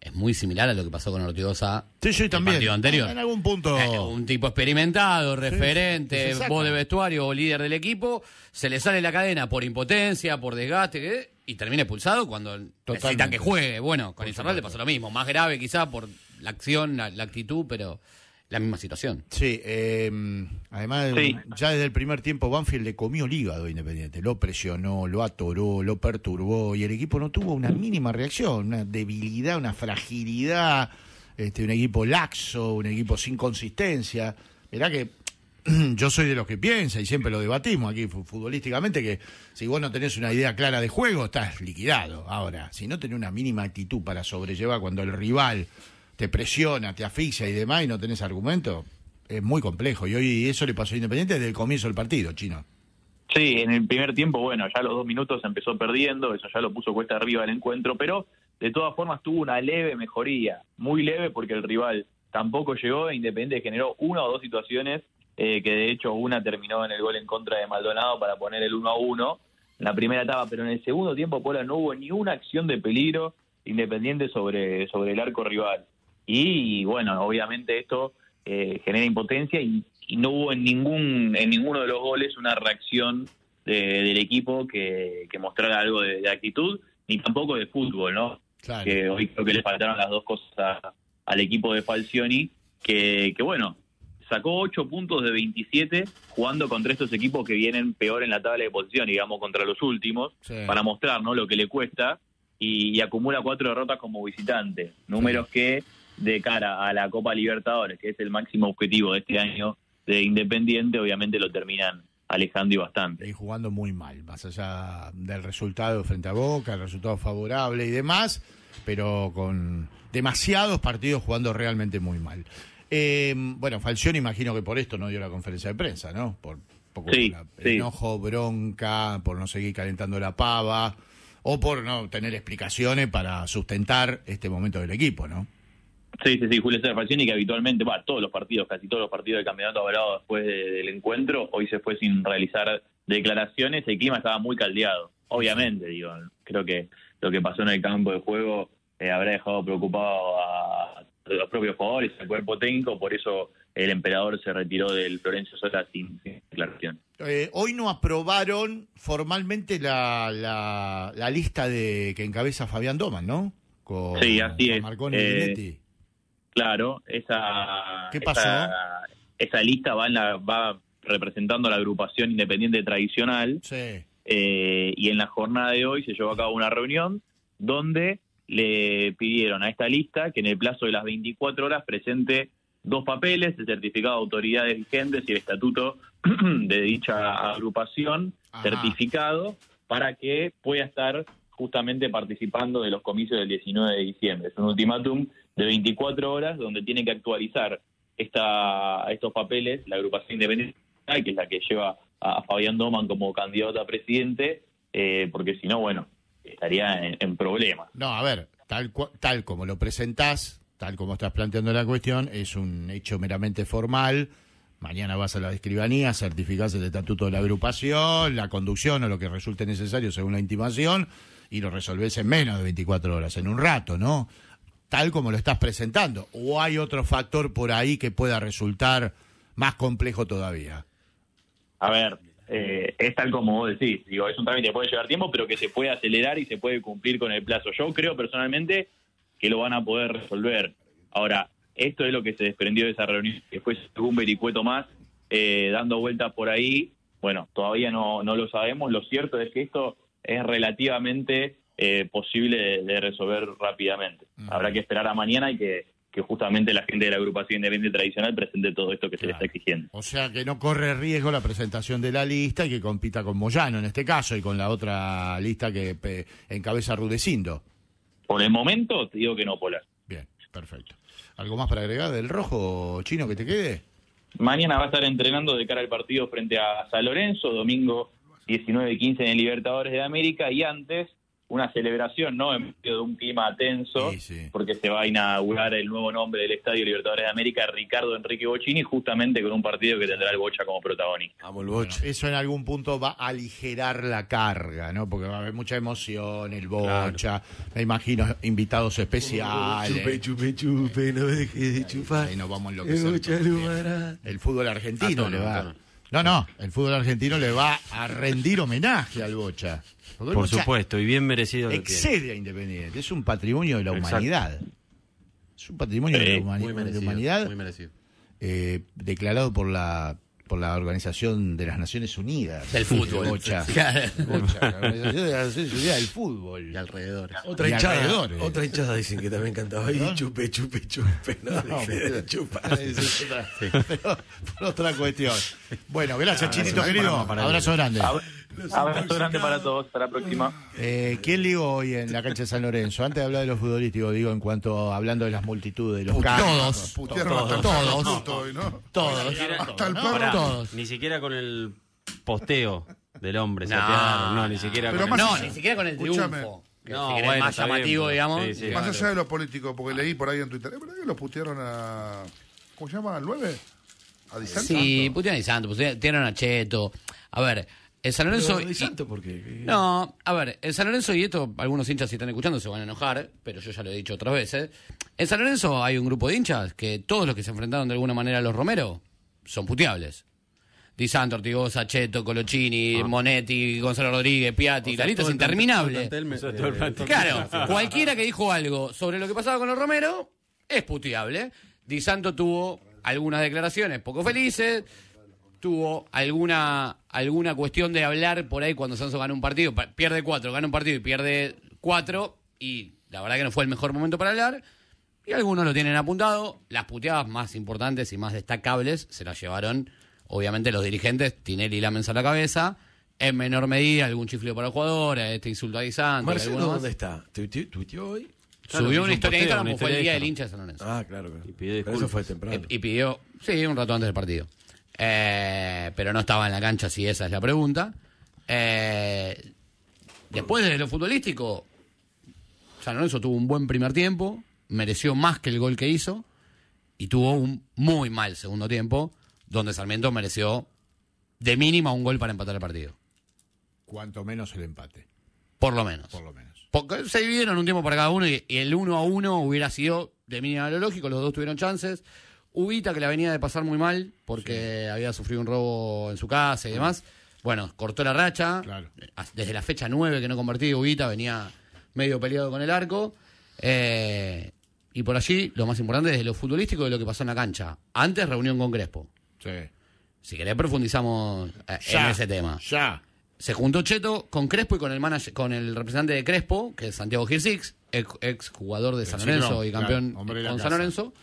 es muy similar a lo que pasó con Ortigosa sí, el partido anterior. En algún punto. Eh, un tipo experimentado, referente, voz de vestuario o líder del equipo, se le sale la cadena por impotencia, por desgaste, y termina expulsado cuando necesita que juegue. Bueno, con Insaurralde pasó lo mismo, más grave quizá por la acción, la, actitud, pero la misma situación. Sí, em, además, ya desde el primer tiempo Banfield le comió el hígado Independiente, lo presionó, lo atoró, lo perturbó y el equipo no tuvo una mínima reacción, una debilidad, una fragilidad, este, un equipo laxo, un equipo sin consistencia. Verá que yo soy de los que piensa y siempre lo debatimos aquí futbolísticamente que si vos no tenés una idea clara de juego estás liquidado. Ahora, si no tenés una mínima actitud para sobrellevar cuando el rival te presiona, te asfixia y demás y no tenés argumento, es muy complejo. Y hoy eso le pasó a Independiente desde el comienzo del partido, chino. Sí, en el primer tiempo, bueno, ya los dos minutos empezó perdiendo, eso ya lo puso cuesta arriba el encuentro, pero de todas formas tuvo una leve mejoría, muy leve porque el rival tampoco llegó, e Independiente generó una o dos situaciones, eh, que de hecho una terminó en el gol en contra de Maldonado para poner el 1 a 1 en la primera etapa, pero en el segundo tiempo Pola, no hubo ni una acción de peligro Independiente sobre, sobre el arco rival y, bueno, obviamente esto eh, genera impotencia y, no hubo en, ningún, en ninguno de los goles una reacción del equipo que, mostrara algo de, actitud, ni tampoco de fútbol, ¿no? Que hoy creo que le faltaron las dos cosas al equipo de Falcioni, que, que bueno, sacó ocho puntos de 27 jugando contra estos equipos que vienen peor en la tabla de posición, digamos, contra los últimos, para mostrar ¿no? lo que le cuesta y, acumula cuatro derrotas como visitante. Números que de cara a la Copa Libertadores, que es el máximo objetivo de este año de Independiente, obviamente lo terminan alejando y bastante. Y jugando muy mal, más allá del resultado frente a Boca, el resultado favorable y demás, pero con demasiados partidos jugando realmente muy mal. Em, bueno, Falcioni imagino que por esto no dio la conferencia de prensa, ¿no? Por poco enojo, bronca, por no seguir calentando la pava o por no tener explicaciones para sustentar este momento del equipo, ¿no? Sí, sí, sí, Julio César que habitualmente, va, todos los partidos, casi todos los partidos del campeonato hablado después del encuentro, hoy se fue sin realizar declaraciones, el clima estaba muy caldeado, obviamente, digo, creo que lo que pasó en el campo de juego eh, habrá dejado preocupado a los propios jugadores, al cuerpo técnico, por eso el emperador se retiró del Florencio Sola sin, declaración. Eh, hoy no aprobaron formalmente la, la, lista de que encabeza Fabián Doman, ¿no? sí, así es. y eh, Claro, esa, esa, lista va, va representando la agrupación independiente tradicional. Sí. Eh, y en la jornada de hoy se llevó a cabo una reunión donde le pidieron a esta lista que en el plazo de las 24 horas presente dos papeles, de certificado de autoridades vigentes y el estatuto de dicha agrupación, certificado, para que pueda estar justamente participando de los comicios del 19 de diciembre. Es un ultimátum de 24 horas donde tiene que actualizar esta, estos papeles la agrupación independiente, que es la que lleva a, Fabián Doman como candidato a presidente, eh, porque si no, bueno, estaría en, problema. problemas. No, a ver, tal, tal como lo presentás, tal como estás planteando la cuestión, es un hecho meramente formal. Mañana vas a la escribanía, certificás el estatuto de la agrupación, la conducción o lo que resulte necesario según la intimación y lo resolvés en menos de 24 horas, en un rato, ¿no? Tal como lo estás presentando. ¿O hay otro factor por ahí que pueda resultar más complejo todavía? A ver, eh, es tal como vos decís. Digo, es un trámite que puede llevar tiempo, pero que se puede acelerar y se puede cumplir con el plazo. Yo creo personalmente que lo van a poder resolver. Ahora, esto es lo que se desprendió de esa reunión. Después un vericueto más, eh, dando vueltas por ahí. Bueno, todavía no, no lo sabemos. Lo cierto es que esto es relativamente eh, posible de, resolver rápidamente. Habrá que esperar a mañana y que, justamente la gente de la agrupación independiente tradicional presente todo esto que se le está exigiendo. O sea que no corre riesgo la presentación de la lista y que compita con Moyano en este caso y con la otra lista que encabeza Rudecindo. Por el momento te digo que no, Polar. Bien, perfecto. ¿Algo más para agregar del rojo chino que te quede? Mañana va a estar entrenando de cara al partido frente a San Lorenzo, domingo 19 15 en el Libertadores de América y antes una celebración, ¿no? En medio de un clima tenso, porque se va a inaugurar el nuevo nombre del Estadio Libertadores de América, Ricardo Enrique Bochini, justamente con un partido que tendrá el Bocha como protagonista. Vamos, el Bocha. eso en algún punto va a aligerar la carga, ¿no? Porque va a haber mucha emoción, el Bocha, me imagino invitados especiales. chupe, chupe, no de chupar. nos vamos El, fútbol argentino ah, no, no, el fútbol argentino le va a rendir homenaje al Bocha. Por supuesto, y bien merecido. Excede a Independiente, es un patrimonio de la humanidad. Es un patrimonio de, la eh, humanidad. Eh, declarado por la por la Organización de las Naciones Unidas. Del fútbol. De bocha, la Organización de las Naciones Unidas del fútbol. Y alrededor. Otra hinchada. Otra hinchada dicen que también cantaba ahí, chupe, chupe, chupe. No, no de chupar. Sí. Pero, por otra cuestión. Bueno, gracias, ah, Chinito querido. Abrazo grande. Abrazo grande para todos, hasta la próxima. Eh, ¿Quién ligó hoy en la cancha de San Lorenzo? Antes de hablar de los futbolísticos, digo, en cuanto hablando de las multitudes, los carros. Todos, todos, todos, todos, hasta el todos. Ni siquiera con el posteo del hombre. No, no ni siquiera con el... No, ni siquiera con el triunfo. No, más llamativo, digamos. más allá de los políticos, porque leí por ahí en Twitter, verdad que los putearon a... ¿Cómo se llama? ¿Al 9? ¿A Disanto? Sí, putearon a Di a Cheto. A ver, el San Lorenzo. Eh. No, a ver, el San Lorenzo, y esto algunos hinchas si están escuchando se van a enojar, pero yo ya lo he dicho otras veces. En San Lorenzo hay un grupo de hinchas que todos los que se enfrentaron de alguna manera a los Romero son puteables. Di Santo, Ortigosa, Cheto, Colocini, ah. Monetti, Gonzalo Rodríguez, Piatti, o es interminable. claro, cualquiera que dijo algo sobre lo que pasaba con los Romero es puteable. Di Santo tuvo algunas declaraciones poco felices tuvo alguna, alguna cuestión de hablar por ahí cuando Sanso ganó un partido. Pierde cuatro, gana un partido y pierde cuatro. Y la verdad que no fue el mejor momento para hablar. Y algunos lo tienen apuntado. Las puteadas más importantes y más destacables se las llevaron, obviamente, los dirigentes. Tinelli y a la cabeza. En menor medida, algún chifleo para el jugador, eh, este insulto a ¿dónde está? ¿Tuiteó hoy? Subió una historia fue el día del hincha de San Lorenzo. Ah, claro. claro. Y pidió disculpas. eso fue temprano. y pidió, sí, un rato antes del partido. Eh, pero no estaba en la cancha, si esa es la pregunta. Eh, después de lo futbolístico, San Lorenzo tuvo un buen primer tiempo, mereció más que el gol que hizo y tuvo un muy mal segundo tiempo, donde Sarmiento mereció de mínima un gol para empatar el partido. Cuanto menos el empate. Por lo menos. Por lo menos. Porque se dividieron un tiempo para cada uno y, el 1 a 1 hubiera sido de mínima lo lógico, los dos tuvieron chances. Ubita, que la venía de pasar muy mal porque había sufrido un robo en su casa y demás. Bueno, cortó la racha. Eh, desde la fecha 9 que no convertí, Ubita venía medio peleado con el arco. Eh, y por allí, lo más importante es lo futbolístico de lo que pasó en la cancha. Antes, reunión con Crespo. Sí. Si querés, profundizamos eh, en ese tema. Ya. Se juntó Cheto con Crespo y con el con el representante de Crespo, que es Santiago Girsix, ex, jugador de San Lorenzo y campeón con San Lorenzo.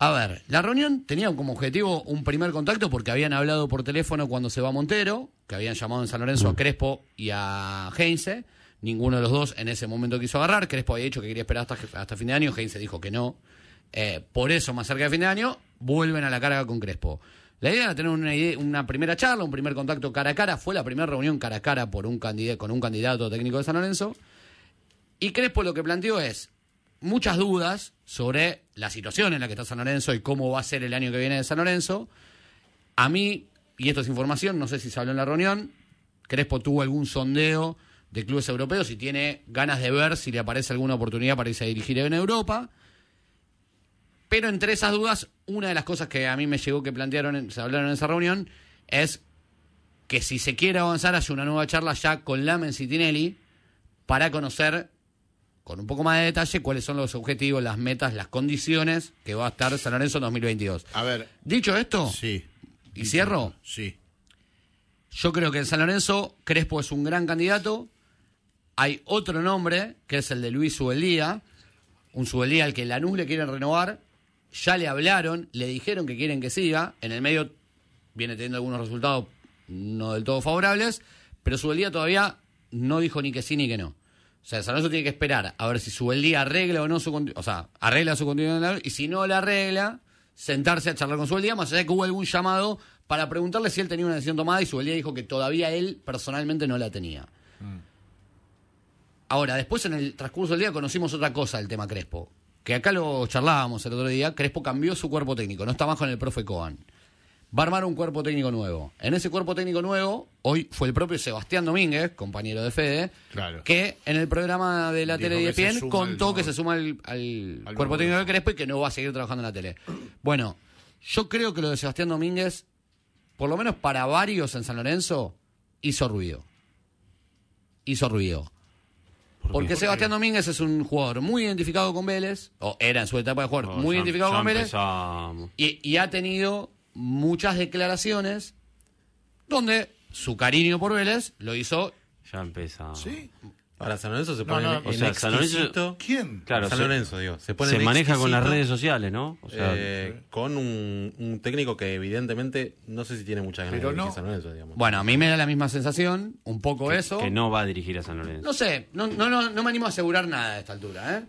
A ver, la reunión tenía como objetivo un primer contacto porque habían hablado por teléfono cuando se va Montero, que habían llamado en San Lorenzo a mm. Crespo y a Heinze. Ninguno de los dos en ese momento quiso agarrar. Crespo había dicho que quería esperar hasta, fin de año, Heinze dijo que no. Eh, por eso, más cerca de fin de año, vuelven a la carga con Crespo. La idea era tener una, primera charla, un primer contacto cara a cara. Fue la primera reunión cara a cara por un con un candidato técnico de San Lorenzo. Y Crespo lo que planteó es, muchas dudas sobre la situación en la que está San Lorenzo y cómo va a ser el año que viene de San Lorenzo. A mí, y esto es información, no sé si se habló en la reunión, Crespo tuvo algún sondeo de clubes europeos y tiene ganas de ver si le aparece alguna oportunidad para irse a dirigir en Europa. Pero entre esas dudas, una de las cosas que a mí me llegó que plantearon, se hablaron en esa reunión, es que si se quiere avanzar, hacia una nueva charla ya con Lamen Citinelli para conocer con un poco más de detalle cuáles son los objetivos, las metas, las condiciones que va a estar San Lorenzo en 2022. A ver. Dicho esto, sí, y cierro. Sí. Yo creo que en San Lorenzo Crespo es un gran candidato. Hay otro nombre, que es el de Luis Subeldía, un Subeldía al que Lanús le quieren renovar. Ya le hablaron, le dijeron que quieren que siga. En el medio viene teniendo algunos resultados no del todo favorables, pero Subeldía todavía no dijo ni que sí ni que no. O sea, San tiene que esperar a ver si su día arregla o no su o sea, arregla su continuidad y si no la arregla, sentarse a charlar con su día más allá de que hubo algún llamado para preguntarle si él tenía una decisión tomada y día dijo que todavía él personalmente no la tenía. Mm. Ahora, después en el transcurso del día conocimos otra cosa del tema Crespo, que acá lo charlábamos el otro día, Crespo cambió su cuerpo técnico, no está más con el profe Coan va a armar un cuerpo técnico nuevo. En ese cuerpo técnico nuevo, hoy fue el propio Sebastián Domínguez, compañero de Fede, que en el programa de la tele de Pien contó que se e suma al, cuerpo técnico de Crespo y que no va a seguir trabajando en la tele. Bueno, yo creo que lo de Sebastián Domínguez, por lo menos para varios en San Lorenzo, hizo ruido. Hizo ruido. Porque Sebastián Domínguez es un jugador muy identificado con Vélez, o era en su etapa de jugador muy identificado con Vélez, y ha tenido muchas declaraciones donde su cariño por Vélez lo hizo. Ya empezó Sí. Para San Lorenzo se pone San Lorenzo, ¿Quién? Claro, San Lorenzo, digo. Se, maneja con las redes sociales, ¿no? Eh, con un, técnico que evidentemente no sé si tiene mucha ganas de San Lorenzo, digamos. Bueno, a mí me da la misma sensación, un poco eso. Que no va a dirigir a San Lorenzo. No sé, no, no, no, no me animo a asegurar nada a esta altura, ¿eh?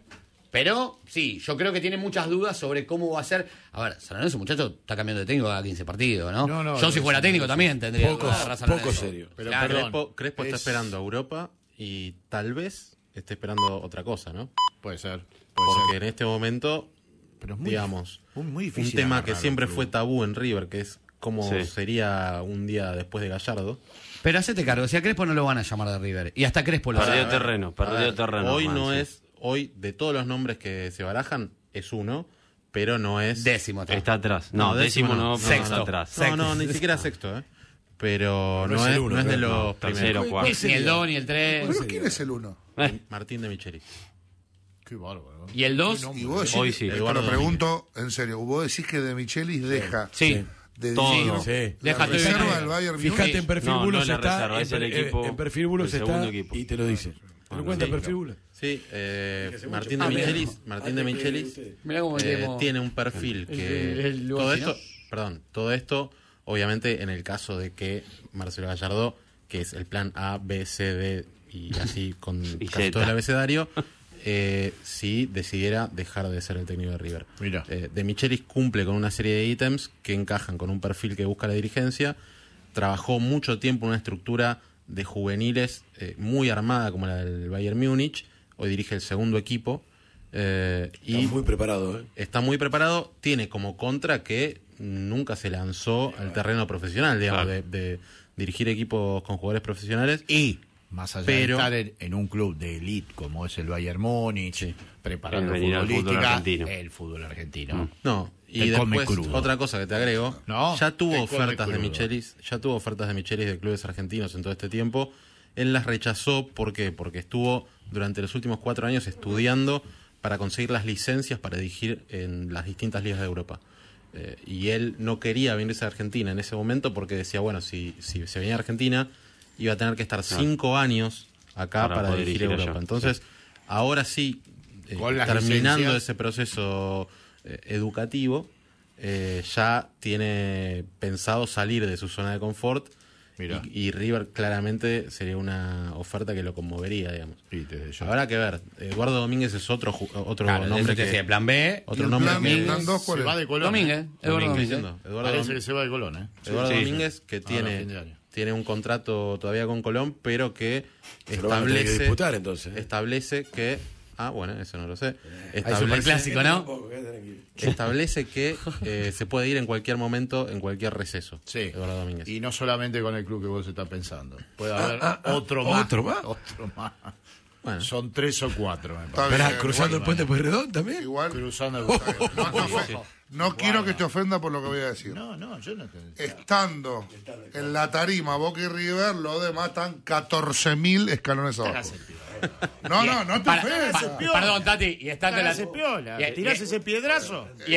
Pero sí, yo creo que tiene muchas dudas sobre cómo va a ser. A ver, San Lorenzo, muchacho, está cambiando de técnico cada 15 partidos, ¿no? yo, si fuera técnico, también tendría poco, razón poco serio. Pero Crespo, está esperando a Europa y tal vez esté esperando otra cosa, ¿no? Puede ser. Porque en este momento, digamos, un tema que siempre fue tabú en River, que es cómo sería un día después de Gallardo. Pero hacete cargo, si a Crespo no lo van a llamar de River. Y hasta Crespo lo Perdió ¿eh? terreno, perdió terreno. Hoy no es hoy, de todos los nombres que se barajan, es uno, pero no es. Décimo atrás. Está atrás. No, décimo, no, sexto. No, atrás. no, no, ni siquiera sexto, ¿eh? Pero no, es, el uno, es de los primeros primeros. Ni el dos, ni el tres. ¿Pero quién es el uno? Eh. Martín de Micheli. Qué bárbaro. ¿Y el 2? Hoy sí. Te lo pregunto en serio. Vos decís que de Micheli deja. Sí. De todo. La reserva Fíjate, eh, en perfil no, está. En, el equipo, está. Y te lo dice. ¿Te lo cuenta en Sí, eh, Martín de ah, Michelis, Martín de ah, Michelis eh, tiene un perfil que todo esto, perdón, todo esto, obviamente en el caso de que Marcelo Gallardo, que es el plan A, B, C, D y así con todo el abecedario, eh, si decidiera dejar de ser el técnico de River. Eh, de Michelis cumple con una serie de ítems que encajan con un perfil que busca la dirigencia, trabajó mucho tiempo en una estructura de juveniles eh, muy armada como la del Bayern Múnich, hoy dirige el segundo equipo. Eh, está muy preparado. ¿eh? Está muy preparado, tiene como contra que nunca se lanzó al terreno profesional, digamos, de, dirigir equipos con jugadores profesionales. Y más allá de estar en, un club de elite como es el Bayern Múnich, preparando el futbolística, el fútbol argentino. Mm. No, y después otra cosa que te agrego, ya tuvo ofertas de Michelis, ya tuvo ofertas de Michelis de clubes argentinos en todo este tiempo él las rechazó, ¿por qué? Porque estuvo durante los últimos cuatro años estudiando para conseguir las licencias para dirigir en las distintas ligas de Europa. Eh, y él no quería venirse a Argentina en ese momento porque decía, bueno, si, se venía a Argentina, iba a tener que estar cinco años acá para, dirigir, Europa. Entonces, ahora sí, eh, terminando ese proceso eh, educativo, ya tiene pensado salir de su zona de confort y, River claramente sería una oferta que lo conmovería, digamos. Sí, Habrá que ver. Eduardo Domínguez es otro otro nombre que decía, plan B. Otro nombre se va de Colón. Domínguez, ¿eh? Eduardo Domínguez. Parece que se va de Colón, ¿eh? Eduardo Domínguez que tiene tiene un contrato todavía con Colón, pero que establece ¿eh? establece que Ah, bueno, eso no lo sé. Es Establece, clásico, ¿no? Establece que eh, se puede ir en cualquier momento, en cualquier receso. Sí. Eduardo Domínguez. Y no solamente con el club que vos estás pensando. Puede haber ah, ah, ah. otro, más, otro más. Otro más. Bueno. Son tres o cuatro, me cruzando el puente Pueyrredón también. Igual. Cruzando el oh, oh, oh, no, quiero que te ofenda por lo que voy a decir. No, no, yo no te... Estando en la tarima Boca y River, los demás están 14.000 escalones abajo. No, no, no te para, Perdón, Tati, y estando en la tirás ese piedrazo. Y,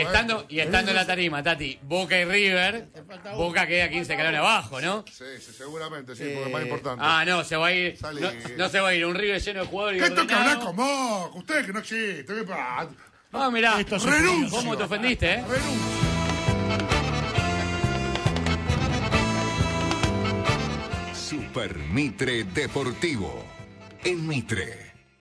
estando, y estando en la tarima, Tati, Boca y River, Boca queda 15 calor abajo, ¿no? Sí, seguramente, sí, porque es más eh, importante. Ah, no, se va a ir. No, se va a ir, un River lleno de jugadores. ¿Qué esto que hablar con vos? Ustedes que no existen. Ah, mirá, renuncio. ¿Cómo te ofendiste, eh? Renuncio. Super Mitre Deportivo en Mitre.